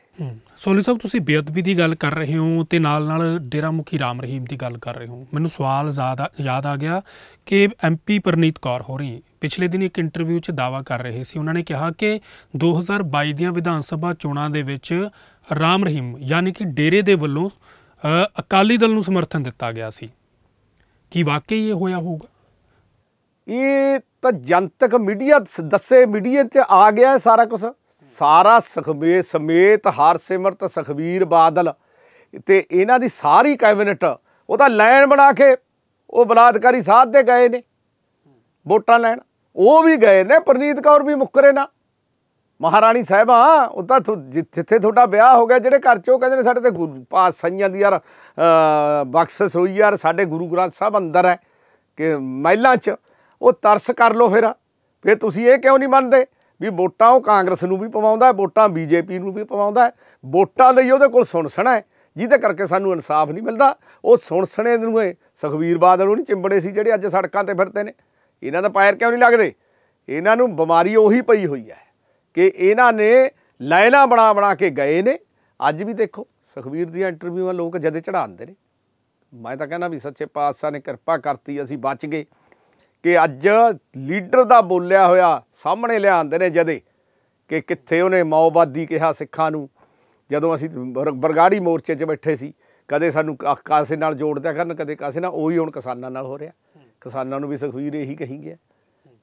ਸੋਲੀ ਸਾਹਿਬ ਤੁਸੀਂ ਬੇਅਦਬੀ ਦੀ ਗੱਲ ਕਰ ਰਹੇ ਹੋ ਤੇ ਨਾਲ ਨਾਲ ਡੇਰਾ ਮੁਖੀ ਰਾਮ ਰਹੀਮ ਦੀ ਗੱਲ ਕਰ ਰਹੇ ਹੋ ਮੈਨੂੰ ਸਵਾਲ ਜ਼ਿਆਦਾ ਯਾਦ ਆ ਗਿਆ ਕਿ ਐਮਪੀ ਪਰਨੀਤ ਕੌਰ ਹੋ ਰਹੀ ਪਿਛਲੇ ਦਿਨ ਇੱਕ ਇੰਟਰਵਿਊ 'ਚ ਦਾਵਾ ਕਰ ਰਹੇ ਸੀ ਉਹਨਾਂ ਨੇ ਕਿਹਾ ਕਿ 2022 ਦੀਆਂ ਵਿਧਾਨ ਸਭਾ ਚੋਣਾਂ ਦੇ ਵਿੱਚ ਰਾਮ ਰਹੀਮ ਯਾਨੀ ਕਿ ਡੇਰੇ ਦੇ ਵੱਲੋਂ ਅਕਾਲੀ ਦਲ ਨੂੰ ਸਮਰਥਨ ਦਿੱਤਾ ਗਿਆ ਸੀ ਕੀ ਵਾਕਈ ਇਹ ਹੋਇਆ ਹੋਊਗਾ ਇਹ ਤਾਂ ਜਨਤਕ ਮੀਡੀਆ ਦੱਸੇ ਮੀਡੀਆ 'ਚ ਆ ਗਿਆ ਸਾਰਾ ਕੁਝ ਸਾਰਾ ਸਖਬੇ ਸਮੇਤ ਹਰਸਿਮਰਤ ਸਖਬੀਰ ਬਾਦਲ ਤੇ ਇਹਨਾਂ ਦੀ ਸਾਰੀ ਕੈਬਨਿਟ ਉਹ ਤਾਂ ਲਾਈਨ ਬਣਾ ਕੇ ਉਹ ਬਲਾਤਕਾਰੀ ਸਾਧ ਦੇ ਗਏ ਨੇ ਵੋਟਾਂ ਲੈਣ ਉਹ ਵੀ ਗਏ ਨੇ ਪ੍ਰਨੀਤ ਕੌਰ ਵੀ ਮੁੱਕਰੇ ਨਾ ਮਹਾਰਾਣੀ ਸਾਹਿਬਾ ਉਹ ਤਾਂ ਜਿੱਥੇ ਤੁਹਾਡਾ ਵਿਆਹ ਹੋ ਗਿਆ ਜਿਹੜੇ ਘਰ ਚੋਂ ਕਹਿੰਦੇ ਨੇ ਸਾਡੇ ਤੇ ਪਾਸ ਸਈਆਂ ਦੀ ਯਾਰ ਬਖਸ਼ਿਸ਼ ਹੋਈ ਯਾਰ ਸਾਡੇ ਗੁਰੂ ਗ੍ਰੰਥ ਸਾਹਿਬ ਅੰਦਰ ਹੈ ਕਿ ਮਹਿਲਾਂ 'ਚ ਉਹ ਤਰਸ ਕਰ ਲੋ ਫਿਰ ਫਿਰ ਤੁਸੀਂ ਇਹ ਕਿਉਂ ਨਹੀਂ ਮੰਨਦੇ ਵੀ ਵੋਟਾਂ ਉਹ ਕਾਂਗਰਸ ਨੂੰ ਵੀ ਪਵਾਉਂਦਾ ਵੋਟਾਂ ਬੀਜੇਪੀ ਨੂੰ ਵੀ ਪਵਾਉਂਦਾ ਵੋਟਾਂ ਲਈ ਉਹਦੇ ਕੋਲ ਸੁਣਸਣਾ ਹੈ ਜਿਹਦੇ ਕਰਕੇ ਸਾਨੂੰ ਇਨਸਾਫ ਨਹੀਂ ਮਿਲਦਾ ਉਹ ਸੁਣਸਣੇ ਨੂੰ ਇਹ ਸੁਖਵੀਰ ਬਾਦਲ ਉਹ ਨਹੀਂ ਚਿੰਬੜੇ ਸੀ ਜਿਹੜੇ ਅੱਜ ਸੜਕਾਂ ਤੇ ਫਿਰਦੇ ਨੇ ਇਹਨਾਂ ਦਾ ਪੈਰ ਕਿਉਂ ਨਹੀਂ ਲੱਗਦੇ ਇਹਨਾਂ ਨੂੰ ਬਿਮਾਰੀ ਉਹੀ ਪਈ ਹੋਈ ਹੈ ਕਿ ਇਹਨਾਂ ਨੇ ਲੈਣਾ ਬਣਾ ਬਣਾ ਕੇ ਗਏ ਨੇ ਅੱਜ ਵੀ ਦੇਖੋ ਸੁਖਵੀਰ ਦੀਆਂ ਇੰਟਰਵਿਊਆਂ ਲੋਕ ਜਦੇ ਚੜਾਉਂਦੇ ਨੇ ਮੈਂ ਤਾਂ ਕਹਿੰਦਾ ਵੀ ਸੱਚੇ ਪਾਤਸ਼ਾਹ ਨੇ ਕਿਰਪਾ ਕਰਤੀ ਅਸੀਂ ਬਚ ਗਏ ਕਿ ਅੱਜ ਲੀਡਰ ਦਾ ਬੋਲਿਆ ਹੋਇਆ ਸਾਹਮਣੇ ਲਿਆਂਦੇ ਨੇ ਜਦੇ ਕਿ ਕਿੱਥੇ ਉਹਨੇ ਮੌਬਾਦੀ ਕਿਹਾ ਸਿੱਖਾਂ ਨੂੰ ਜਦੋਂ ਅਸੀਂ ਬਰਗਾੜੀ ਮੋਰਚੇ 'ਚ ਬੈਠੇ ਸੀ ਕਦੇ ਸਾਨੂੰ ਕਾਸੇ ਨਾਲ ਜੋੜਦਿਆ ਕਰਨ ਕਦੇ ਕਾਸੇ ਨਾਲ ਉਹੀ ਹੁਣ ਕਿਸਾਨਾਂ ਨਾਲ ਹੋ ਰਿਹਾ ਕਿਸਾਨਾਂ ਨੂੰ ਵੀ ਸੁਖਵੀਰ ਇਹੀ ਕਹੀ ਗਿਆ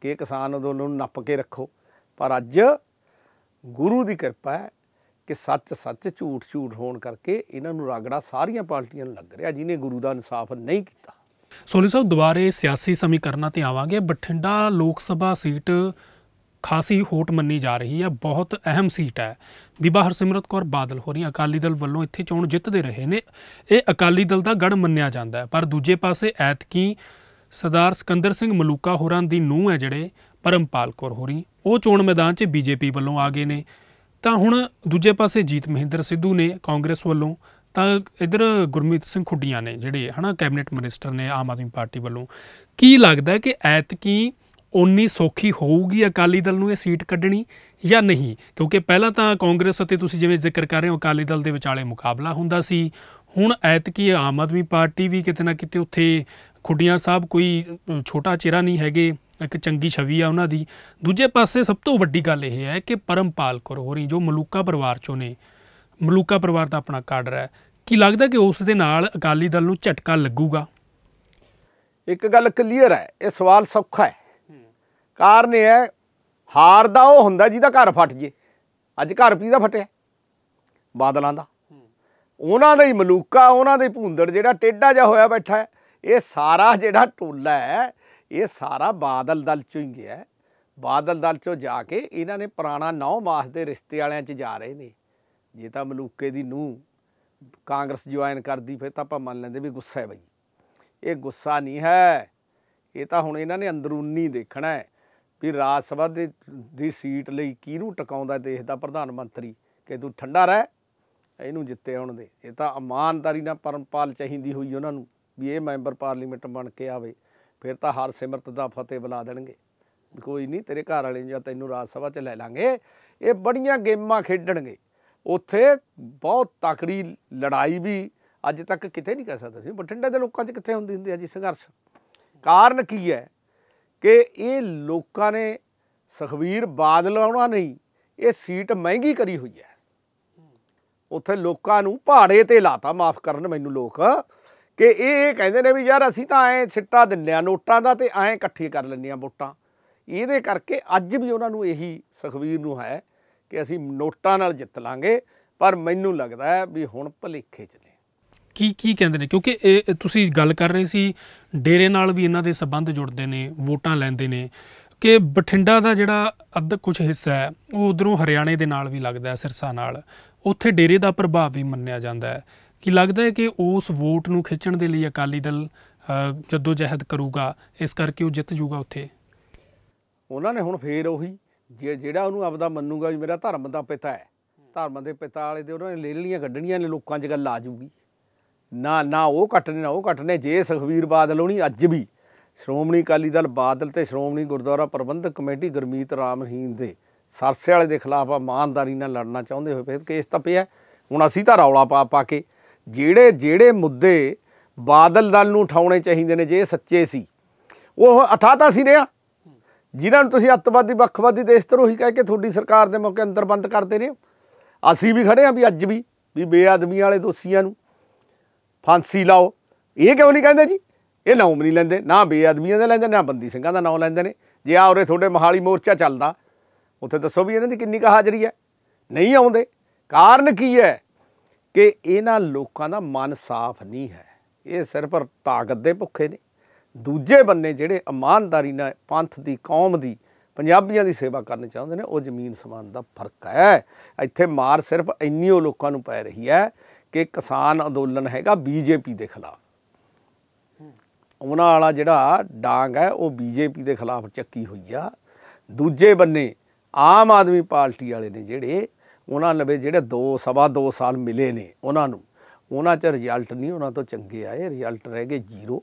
ਕਿ ਕਿਸਾਨ ਉਹਨਾਂ ਨੂੰ ਨੱਪ ਕੇ ਰੱਖੋ ਪਰ ਅੱਜ ਗੁਰੂ ਦੀ ਕਿਰਪਾ ਹੈ ਕਿ ਸੱਚ ਸੱਚ ਝੂਠ ਝੂਠ ਹੋਣ ਕਰਕੇ ਇਹਨਾਂ ਨੂੰ ਰਾਗੜਾ ਸਾਰੀਆਂ ਪਾਰਟੀਆਂ ਨੂੰ ਲੱਗ ਰਿਹਾ ਜਿਨੇ ਗੁਰੂ ਦਾ ਇਨਸਾਫ ਨਹੀਂ ਕੀਤਾ ਸੋਲੀ ਸਾਹਿਬ ਦੁਬਾਰੇ ਸਿਆਸੀ ਸਮੀਕਰਨਾਂ ਤੇ ਆਵਾਂਗੇ ਬਠਿੰਡਾ ਲੋਕ ਸਭਾ ਸੀਟ ਖਾਸੀ ਹੋਟ ਮੰਨੀ ਜਾ ਰਹੀ ਹੈ ਬਹੁਤ ਅਹਿਮ ਸੀਟ ਹੈ ਬੀਬਾ ਹਰਸਿਮਰਤ ਕੌਰ ਬਾਦਲ ਹੋ ਰਹੀ ਅਕਾਲੀ ਦਲ ਵੱਲੋਂ ਇੱਥੇ ਚੋਣ ਜਿੱਤਦੇ ਰਹੇ ਨੇ ਇਹ ਅਕਾਲੀ ਦਲ ਦਾ ਗੜ ਮੰਨਿਆ ਜਾਂਦਾ ਹੈ ਪਰ ਦੂਜੇ ਪਾਸੇ ਐਤਕੀ ਸਰਦਾਰ ਸਕੰਦਰ ਸਿੰਘ ਮਲੂਕਾ ਹੋਰਾਂ ਦੀ ਨੂੰਹ ਹੈ ਜਿਹੜੇ ਪਰਮਪਾਲ ਕੌਰ ਹੋਰੀ ਉਹ ਚੋਣ ਮੈਦਾਨ 'ਚ ਬੀਜੇਪੀ ਵੱਲੋਂ ਆ ਗਏ ਨੇ ਤਾਂ ਹੁਣ ਦੂਜੇ ਪਾਸੇ ਜੀਤ ਮਹਿੰਦਰ ਸਿੱਧੂ ਨੇ ਕਾਂਗਰਸ ਵੱਲੋਂ ਤਾਂ ਇਧਰ ਗੁਰਮੀਤ ਸਿੰਘ ਖੁੱਡੀਆਂ ਨੇ ਜਿਹੜੇ ਹਨਾ ਕੈਬਨਿਟ ਮਿਨਿਸਟਰ ਨੇ ਆਮ ਆਦਮੀ ਪਾਰਟੀ ਵੱਲੋਂ ਕੀ ਲੱਗਦਾ ਕਿ ਐਤਕੀ ਉਨੀ ਸੌਖੀ ਹੋਊਗੀ ਅਕਾਲੀ ਦਲ ਨੂੰ ਇਹ ਸੀਟ ਕੱਢਣੀ ਜਾਂ ਨਹੀਂ ਕਿਉਂਕਿ ਪਹਿਲਾਂ ਤਾਂ ਕਾਂਗਰਸ ਅਤੇ ਤੁਸੀਂ ਜਿਵੇਂ ਜ਼ਿਕਰ ਕਰ ਰਹੇ ਹੋ ਅਕਾਲੀ ਦਲ ਦੇ ਵਿਚਾਲੇ ਮੁਕਾਬਲਾ ਹੁੰਦਾ ਸੀ ਹੁਣ ਐਤਕੀ ਆਮ ਆਦਮੀ ਪਾਰਟੀ ਵੀ ਕਿਤੇ ਨਾ ਕਿਤੇ ਉੱਥੇ ਖੁੱਡੀਆਂ ਸਾਹਿਬ ਕੋਈ ਛੋਟਾ ਚਿਹਰਾ ਨਹੀਂ ਹੈਗੇ ਇੱਕ ਚੰਗੀ ਛਵੀ ਆ ਉਹਨਾਂ ਦੀ ਦੂਜੇ ਪਾਸੇ ਸਭ ਤੋਂ ਵੱਡੀ ਗੱਲ ਇਹ ਹੈ ਕਿ ਪਰਮਪਾਲ ਕੌਰ ਹੋਰੀ ਜੋ ਮਲੂਕਾ ਪਰਿਵਾਰ ਚੋਂ ਨੇ ਮਲੂਕਾ ਪਰਿਵਾਰ ਦਾ ਆਪਣਾ ਕਾਡਰ ਹੈ ਕੀ ਲੱਗਦਾ ਕਿ ਉਸ ਦੇ ਨਾਲ ਅਕਾਲੀ ਦਲ ਨੂੰ ਝਟਕਾ ਲੱਗੂਗਾ ਇੱਕ ਗੱਲ ਕਲੀਅਰ ਹੈ ਇਹ ਸਵਾਲ ਸੌਖਾ ਹੈ ਕਾਰਨ ਇਹ ਹੈ ਹਾਰ ਦਾ ਉਹ ਹੁੰਦਾ ਜਿਹਦਾ ਘਰ ਫਟ ਜੇ ਅੱਜ ਘਰ ਪੀ ਦਾ ਫਟਿਆ ਬਾਦਲਾਂ ਦਾ ਉਹਨਾਂ ਦਾ ਹੀ ਮਲੂਕਾ ਉਹਨਾਂ ਦੇ ਭੁੰਦੜ ਜਿਹੜਾ ਟੇਡਾ ਜਿਹਾ ਹੋਇਆ ਬੈਠਾ ਹੈ ਇਹ ਸਾਰਾ ਜਿਹੜਾ ਟੋਲਾ ਹੈ ਇਹ ਸਾਰਾ ਬਾਦਲ ਦਲ ਚੋਂ ਹੀ ਗਿਆ ਬਾਦਲ ਦਲ ਚੋਂ ਜਾ ਕੇ ਇਹਨਾਂ ਨੇ ਪੁਰਾਣਾ 9 ਮਾਸ ਦੇ ਰਿਸ਼ਤੇ ਵਾਲਿਆਂ 'ਚ ਜਾ ਰਹੇ ਨੇ ਜੇ ਤਾਂ ਮਲੂਕੇ ਦੀ ਨੂੰ ਕਾਂਗਰਸ ਜੁਆਇਨ ਕਰਦੀ ਫਿਰ ਤਾਂ ਆਪਾਂ ਮੰਨ ਲੈਂਦੇ ਵੀ ਗੁੱਸਾ ਹੈ ਬਈ ਇਹ ਗੁੱਸਾ ਨਹੀਂ ਹੈ ਇਹ ਤਾਂ ਹੁਣ ਇਹਨਾਂ ਨੇ ਅੰਦਰੂਨੀ ਦੇਖਣਾ ਹੈ ਵੀ ਰਾਜ ਸਭਾ ਦੇ ਦੀ ਸੀਟ ਲਈ ਕਿਹਨੂੰ ਟਿਕਾਉਂਦਾ ਦੇਸ਼ ਦਾ ਪ੍ਰਧਾਨ ਮੰਤਰੀ ਕਿ ਤੂੰ ਠੰਡਾ ਰਹਿ ਇਹਨੂੰ ਜਿੱਤੇ ਆਉਣ ਦੇ ਇਹ ਤਾਂ ਇਮਾਨਦਾਰੀ ਨਾਲ ਪਰਮਪਾਲ ਚਾਹੀਦੀ ਹੋਈ ਉਹਨਾਂ ਨੂੰ ਵੀ ਇਹ ਮੈਂਬਰ ਪਾਰਲੀਮੈਂਟ ਬਣ ਕੇ ਆਵੇ ਫਿਰ ਤਾਂ ਹਰ ਸਿਮਰਤ ਦਾ ਫਤਿਹ ਬੁਲਾ ਦੇਣਗੇ ਕੋਈ ਨਹੀਂ ਤੇਰੇ ਘਰ ਵਾਲੇ ਜਾਂ ਤੈਨੂੰ ਰਾਜ ਸਭਾ 'ਚ ਲੈ ਲਾਂਗੇ ਇਹ ਬੜੀਆਂ ਗੇਮਾਂ ਖੇਡਣਗੇ ਉੱਥੇ ਬਹੁਤ ਤਕੜੀ ਲੜਾਈ ਵੀ ਅੱਜ ਤੱਕ ਕਿਤੇ ਨਹੀਂ ਕਹਿ ਸਕਦਾ ਸੀ ਬਠਿੰਡੇ ਦੇ ਲੋਕਾਂ 'ਚ ਕਿੱਥੇ ਹੁੰਦੀ ਹੁੰਦੀ ਹੈ ਜੀ ਸੰਘਰਸ਼ ਕਾਰਨ ਕੀ ਹੈ ਕਿ ਇਹ ਲੋਕਾਂ ਨੇ ਸੁਖਵੀਰ ਬਾਦਲ ਆਉਣਾ ਨਹੀਂ ਇਹ ਸੀਟ ਮਹਿੰਗੀ ਕਰੀ ਹੋਈ ਹੈ ਉੱਥੇ ਲੋਕਾਂ ਨੂੰ ਭਾੜੇ ਤੇ ਲਾਤਾ ਮਾਫ ਕਰਨ ਮੈਨੂੰ ਲੋਕ ਕਿ ਇਹ ਕਹਿੰਦੇ ਨੇ ਵੀ ਯਾਰ ਅਸੀਂ ਤਾਂ ਐ ਸਿੱਟਾ ਦਿੰਨੇ ਆ ਨੋਟਾਂ ਦਾ ਤੇ ਐ ਇਕੱਠੇ ਕਰ ਲੈਂਦੇ ਆ ਵੋਟਾਂ ਇਹਦੇ ਕਰਕੇ ਅੱਜ ਵੀ ਉਹਨਾਂ ਨੂੰ ਇਹੀ ਸੁਖਵੀਰ ਨੂੰ ਹੈ ਕਿ ਅਸੀਂ ਨੋਟਾਂ ਨਾਲ ਜਿੱਤ ਲਾਂਗੇ ਪਰ ਮੈਨੂੰ ਲੱਗਦਾ ਹੈ ਵੀ ਹੁਣ ਭਲੇਖੇ ਚ ਨੇ ਕੀ ਕੀ ਕਹਿੰਦੇ ਨੇ ਕਿਉਂਕਿ ਇਹ ਤੁਸੀਂ ਗੱਲ ਕਰ ਰਹੇ ਸੀ ਡੇਰੇ ਨਾਲ ਵੀ ਇਹਨਾਂ ਦੇ ਸਬੰਧ ਜੁੜਦੇ ਨੇ ਵੋਟਾਂ ਲੈਂਦੇ ਨੇ ਕਿ ਬਠਿੰਡਾ ਦਾ ਜਿਹੜਾ ਅੱਧ ਕੁਝ ਹਿੱਸਾ ਹੈ ਉਹ ਉਧਰੋਂ ਹਰਿਆਣੇ ਦੇ ਨਾਲ ਵੀ ਲੱਗਦਾ ਹੈ ਸਿਰਸਾ ਨਾਲ ਉੱਥੇ ਡੇਰੇ ਦਾ ਪ੍ਰਭਾਵ ਵੀ ਮੰਨਿਆ ਜਾਂਦਾ ਹੈ ਕਿ ਲੱਗਦਾ ਹੈ ਕਿ ਉਸ ਵੋਟ ਨੂੰ ਖਿੱਚਣ ਦੇ ਲਈ ਅਕਾਲੀ ਦਲ ਜਦੋਂ ਜਹਿਦ ਕਰੂਗਾ ਇਸ ਕਰਕੇ ਉਹ ਜਿੱਤ ਜੂਗਾ ਉੱਥੇ ਉਹਨਾਂ ਨੇ ਹੁਣ ਫੇਰ ਉਹੀ ਜਿਹੜਾ ਉਹਨੂੰ ਆਪਦਾ ਮੰਨੂਗਾ ਵੀ ਮੇਰਾ ਧਰਮ ਦਾ ਪਿਤਾ ਹੈ ਧਰਮ ਦੇ ਪਿਤਾ ਵਾਲੇ ਦੇ ਉਹਨਾਂ ਨੇ ਲੇਲੀਆਂ ਕੱਢਣੀਆਂ ਨੇ ਲੋਕਾਂ 'ਚ ਗੱਲ ਆ ਜੂਗੀ ਨਾ ਨਾ ਉਹ ਕੱਟਨੇ ਨਾ ਉਹ ਕੱਟਨੇ ਜੇ ਸੁਖਵੀਰ ਬਾਦਲ ਹੋਣੀ ਅੱਜ ਵੀ ਸ਼੍ਰੋਮਣੀ ਅਕਾਲੀ ਦਲ ਬਾਦਲ ਤੇ ਸ਼੍ਰੋਮਣੀ ਗੁਰਦੁਆਰਾ ਪ੍ਰਬੰਧਕ ਕਮੇਟੀ ਗਰਮੀਤ ਰਾਮ ਹੀਨ ਦੇ ਸਰਸੇ ਵਾਲੇ ਦੇ ਖਿਲਾਫ ਆ ਇਮਾਨਦਾਰੀ ਨਾਲ ਲੜਨਾ ਚਾਹੁੰਦੇ ਹੋਏ ਫਿਰ ਕੇਸ ਤਾਂ ਪਿਆ ਹੁਣ ਅਸੀਂ ਤਾਂ ਰੌਲਾ ਪਾ ਪਾ ਕੇ ਜਿਹੜੇ ਜਿਹੜੇ ਮੁੱਦੇ ਬਾਦਲ ਦਲ ਨੂੰ ਉਠਾਉਣੇ ਚਾਹੀਦੇ ਨੇ ਜੇ ਸੱਚੇ ਸੀ ਉਹ ਅਠਾਤਾ ਸੀ ਰਿਆ ਜਿਨ੍ਹਾਂ ਨੂੰ ਤੁਸੀਂ ਅੱਤਵਾਦੀ ਵੱਖਵਾਦੀ ਦੇਸ਼ ਧਰੋਹੀ ਕਹਿ ਕੇ ਤੁਹਾਡੀ ਸਰਕਾਰ ਦੇ ਮੌਕੇ ਅੰਦਰ ਬੰਦ ਕਰਦੇ ਨੇ ਅਸੀਂ ਵੀ ਖੜੇ ਆਂ ਵੀ ਅੱਜ ਵੀ ਵੀ ਬੇਆਦਮੀ ਵਾਲੇ ਦੋਸ਼ੀਆਂ ਨੂੰ ਫਾਂਸੀ ਲਾਓ ਇਹ ਕਿਉਂ ਨਹੀਂ ਕਹਿੰਦੇ ਜੀ ਇਹ ਨਾਮ ਨਹੀਂ ਲੈਂਦੇ ਨਾ ਬੇਆਦਮੀਆਂ ਦਾ ਲੈਂਦੇ ਨਾ ਬੰਦੀ ਸਿੰਘਾਂ ਦਾ ਨਾਮ ਲੈਂਦੇ ਨੇ ਜੇ ਆ ਉਰੇ ਤੁਹਾਡੇ ਮਹਾਲੀ ਮੋਰਚਾ ਚੱਲਦਾ ਉੱਥੇ ਦੱਸੋ ਵੀ ਇਹਨਾਂ ਦੀ ਕਿੰਨੀ ਕ ਹਾਜ਼ਰੀ ਹੈ ਨਹੀਂ ਆਉਂਦੇ ਕਾਰਨ ਕੀ ਹੈ ਕਿ ਇਹਨਾਂ ਲੋਕਾਂ ਦਾ ਮਨ ਸਾਫ਼ ਨਹੀਂ ਹੈ ਇਹ ਸਿਰਫ ਤਾਕਤ ਦੇ ਭੁੱਖੇ ਨੇ ਦੂਜੇ ਬੰਨੇ ਜਿਹੜੇ ਇਮਾਨਦਾਰੀ ਨਾਲ ਪੰਥ ਦੀ ਕੌਮ ਦੀ ਪੰਜਾਬੀਆਂ ਦੀ ਸੇਵਾ ਕਰਨ ਚਾਹੁੰਦੇ ਨੇ ਉਹ ਜ਼ਮੀਨ ਸਮਾਨ ਦਾ ਫਰਕ ਹੈ ਇੱਥੇ ਮਾਰ ਸਿਰਫ ਇੰਨੀ ਉਹ ਲੋਕਾਂ ਨੂੰ ਪੈ ਰਹੀ ਹੈ ਕਿ ਕਿਸਾਨ ਅੰਦੋਲਨ ਹੈਗਾ ਬੀਜੇਪੀ ਦੇ ਖਿਲਾਫ ਉਹਨਾਂ ਵਾਲਾ ਜਿਹੜਾ ਡਾਂਗ ਹੈ ਉਹ ਬੀਜੇਪੀ ਦੇ ਖਿਲਾਫ ਚੱਕੀ ਹੋਈ ਆ ਦੂਜੇ ਬੰਨੇ ਆਮ ਆਦਮੀ ਪਾਰਟੀ ਵਾਲੇ ਨੇ ਜਿਹੜੇ ਉਹਨਾਂ ਨੇ ਜਿਹੜੇ 2 ਸਵਾ 2 ਸਾਲ ਮਿਲੇ ਨੇ ਉਹਨਾਂ ਨੂੰ ਉਹਨਾਂ ਚ ਰਿਜ਼ਲਟ ਨਹੀਂ ਉਹਨਾਂ ਤੋਂ ਚੰਗੇ ਆਏ ਰਿਜ਼ਲਟ ਰਹਿ ਗਏ ਜ਼ੀਰੋ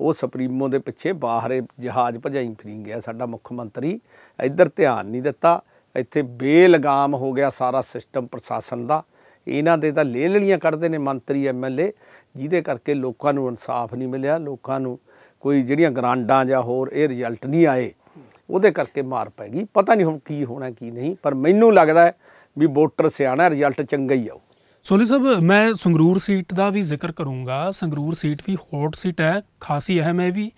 ਉਹ ਸੁਪਰੀਮੋ ਦੇ ਪਿੱਛੇ ਬਾਹਰੇ ਜਹਾਜ਼ ਭਜਾਈ ਫਰੀ ਗਿਆ ਸਾਡਾ ਮੁੱਖ ਮੰਤਰੀ ਇੱਧਰ ਧਿਆਨ ਨਹੀਂ ਦਿੱਤਾ ਇੱਥੇ ਬੇਲਗਾਮ ਹੋ ਗਿਆ ਸਾਰਾ ਸਿਸਟਮ ਪ੍ਰਸ਼ਾਸਨ ਦਾ ਇਹਨਾਂ ਦੇ ਤਾਂ ਲੈ ਲੜੀਆਂ ਕਰਦੇ ਨੇ ਮੰਤਰੀ ਐਮਐਲਏ ਜਿਹਦੇ ਕਰਕੇ ਲੋਕਾਂ ਨੂੰ ਇਨਸਾਫ ਨਹੀਂ ਮਿਲਿਆ ਲੋਕਾਂ ਨੂੰ ਕੋਈ ਜਿਹੜੀਆਂ ਗ੍ਰਾਂਡਾਂ ਜਾਂ ਹੋਰ ਇਹ ਰਿਜ਼ਲਟ ਨਹੀਂ ਆਏ ਉਹਦੇ ਕਰਕੇ ਮਾਰ ਪੈ ਗਈ ਪਤਾ ਨਹੀਂ ਹੁਣ ਕੀ ਹੋਣਾ ਕੀ ਨਹੀਂ ਪਰ ਮੈਨੂੰ ਲੱਗਦਾ ਵੀ ਵੋਟਰ ਸਿਆਣਾ ਰਿਜ਼ਲਟ ਚੰਗਾ ਹੀ ਆਉ ਸੋਲੀ ਸਾਹਿਬ ਮੈਂ ਸੰਗਰੂਰ ਸੀਟ ਦਾ ਵੀ ਜ਼ਿਕਰ ਕਰੂੰਗਾ ਸੰਗਰੂਰ ਸੀਟ ਵੀ ਹੌਟ ਸੀਟ ਹੈ ਖਾਸੀ ਅਹਿਮ ਹੈ ਵੀ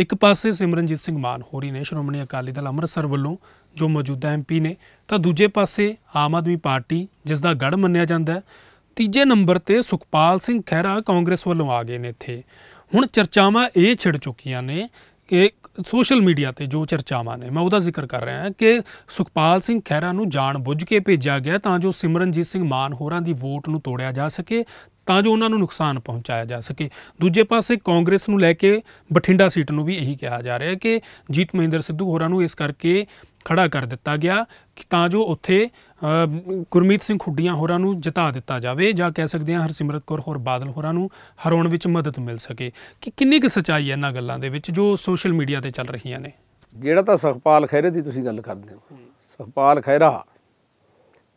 ਇੱਕ ਪਾਸੇ ਸਿਮਰਨਜੀਤ ਸਿੰਘ ਮਾਨ ਹੋਰੀ ਨੇ ਸ਼੍ਰੋਮਣੀ ਅਕਾਲੀ ਦਲ ਅੰਮ੍ਰਿਤਸਰ ਵੱਲੋਂ ਜੋ ਮੌਜੂਦਾ ਐਮਪੀ ਨੇ ਤਾਂ ਦੂਜੇ ਪਾਸੇ ਆਮ ਆਦਮੀ ਪਾਰਟੀ ਜਿਸ ਦਾ ਗੜ ਮੰਨਿਆ ਜਾਂਦਾ ਹੈ ਤੀਜੇ ਨੰਬਰ ਤੇ ਸੁਖਪਾਲ ਸਿੰਘ ਖਹਿਰਾ ਕਾਂਗਰਸ ਵੱਲੋਂ ਆ ਗਏ ਨੇ ਇੱਥੇ ਹੁਣ ਚਰਚਾਵਾਂ ਇਹ ਛਿੜ ਚੁੱਕੀਆਂ ਨੇ ਕਿ ਸੋਸ਼ਲ ਮੀਡੀਆ ਤੇ ਜੋ ਚਰਚਾਵਾਂ ਨੇ ਮੈਂ ਉਹਦਾ ਜ਼ਿਕਰ ਕਰ ਰਿਹਾ ਹਾਂ ਕਿ ਸੁਖਪਾਲ ਸਿੰਘ ਖਹਿਰਾ ਨੂੰ ਜਾਣ ਬੁੱਝ ਕੇ ਭੇਜਿਆ ਗਿਆ ਤਾਂ ਜੋ ਸਿਮਰਨਜੀਤ ਸਿੰਘ ਮਾਨ ਹੋਰਾਂ ਦੀ ਵੋਟ ਨੂੰ ਤੋੜਿਆ ਜਾ ਸਕੇ ਤਾਂ ਜੋ ਉਹਨਾਂ ਨੂੰ ਨੁਕਸਾਨ ਪਹੁੰਚਾਇਆ ਜਾ ਸਕੇ ਦੂਜੇ ਪਾਸੇ ਕਾਂਗਰਸ ਨੂੰ ਲੈ ਕੇ ਬਠਿੰਡਾ ਸੀਟ ਨੂੰ ਵੀ ਇਹੀ ਕਿਹਾ ਜਾ ਰਿਹਾ ਹੈ ਕਿ ਜੀਤ ਮਹਿੰਦਰ ਸਿੱਧੂ ਹੋਰਾਂ ਨੂੰ ਇਸ ਕਰਕੇ ਖੜਾ ਕਰ ਦਿੱਤਾ ਗਿਆ ਤਾਂ ਜੋ ਉੱਥੇ ਗੁਰਮੀਤ ਸਿੰਘ ਖੁੱਡੀਆਂ ਹੋਰਾਂ ਨੂੰ ਜਿਤਾ ਦਿੱਤਾ ਜਾਵੇ ਜਾਂ ਕਹਿ ਸਕਦੇ ਹਾਂ ਹਰਸਿਮਰਤ ਕੌਰ ਹੋਰ ਬਾਦਲ ਹੋਰਾਂ ਨੂੰ ਹਰਾਉਣ ਵਿੱਚ ਮਦਦ ਮਿਲ ਸਕੇ ਕਿ ਕਿੰਨੀ ਕੁ ਸਚਾਈ ਹੈ ਇਹਨਾਂ ਗੱਲਾਂ ਦੇ ਵਿੱਚ ਜੋ ਸੋਸ਼ਲ ਮੀਡੀਆ ਤੇ ਚੱਲ ਰਹੀਆਂ ਨੇ ਜਿਹੜਾ ਤਾਂ ਸਖਪਾਲ ਖੈਰੇ ਦੀ ਤੁਸੀਂ ਗੱਲ ਕਰਦੇ ਹੋ ਸਖਪਾਲ ਖੈਰਾ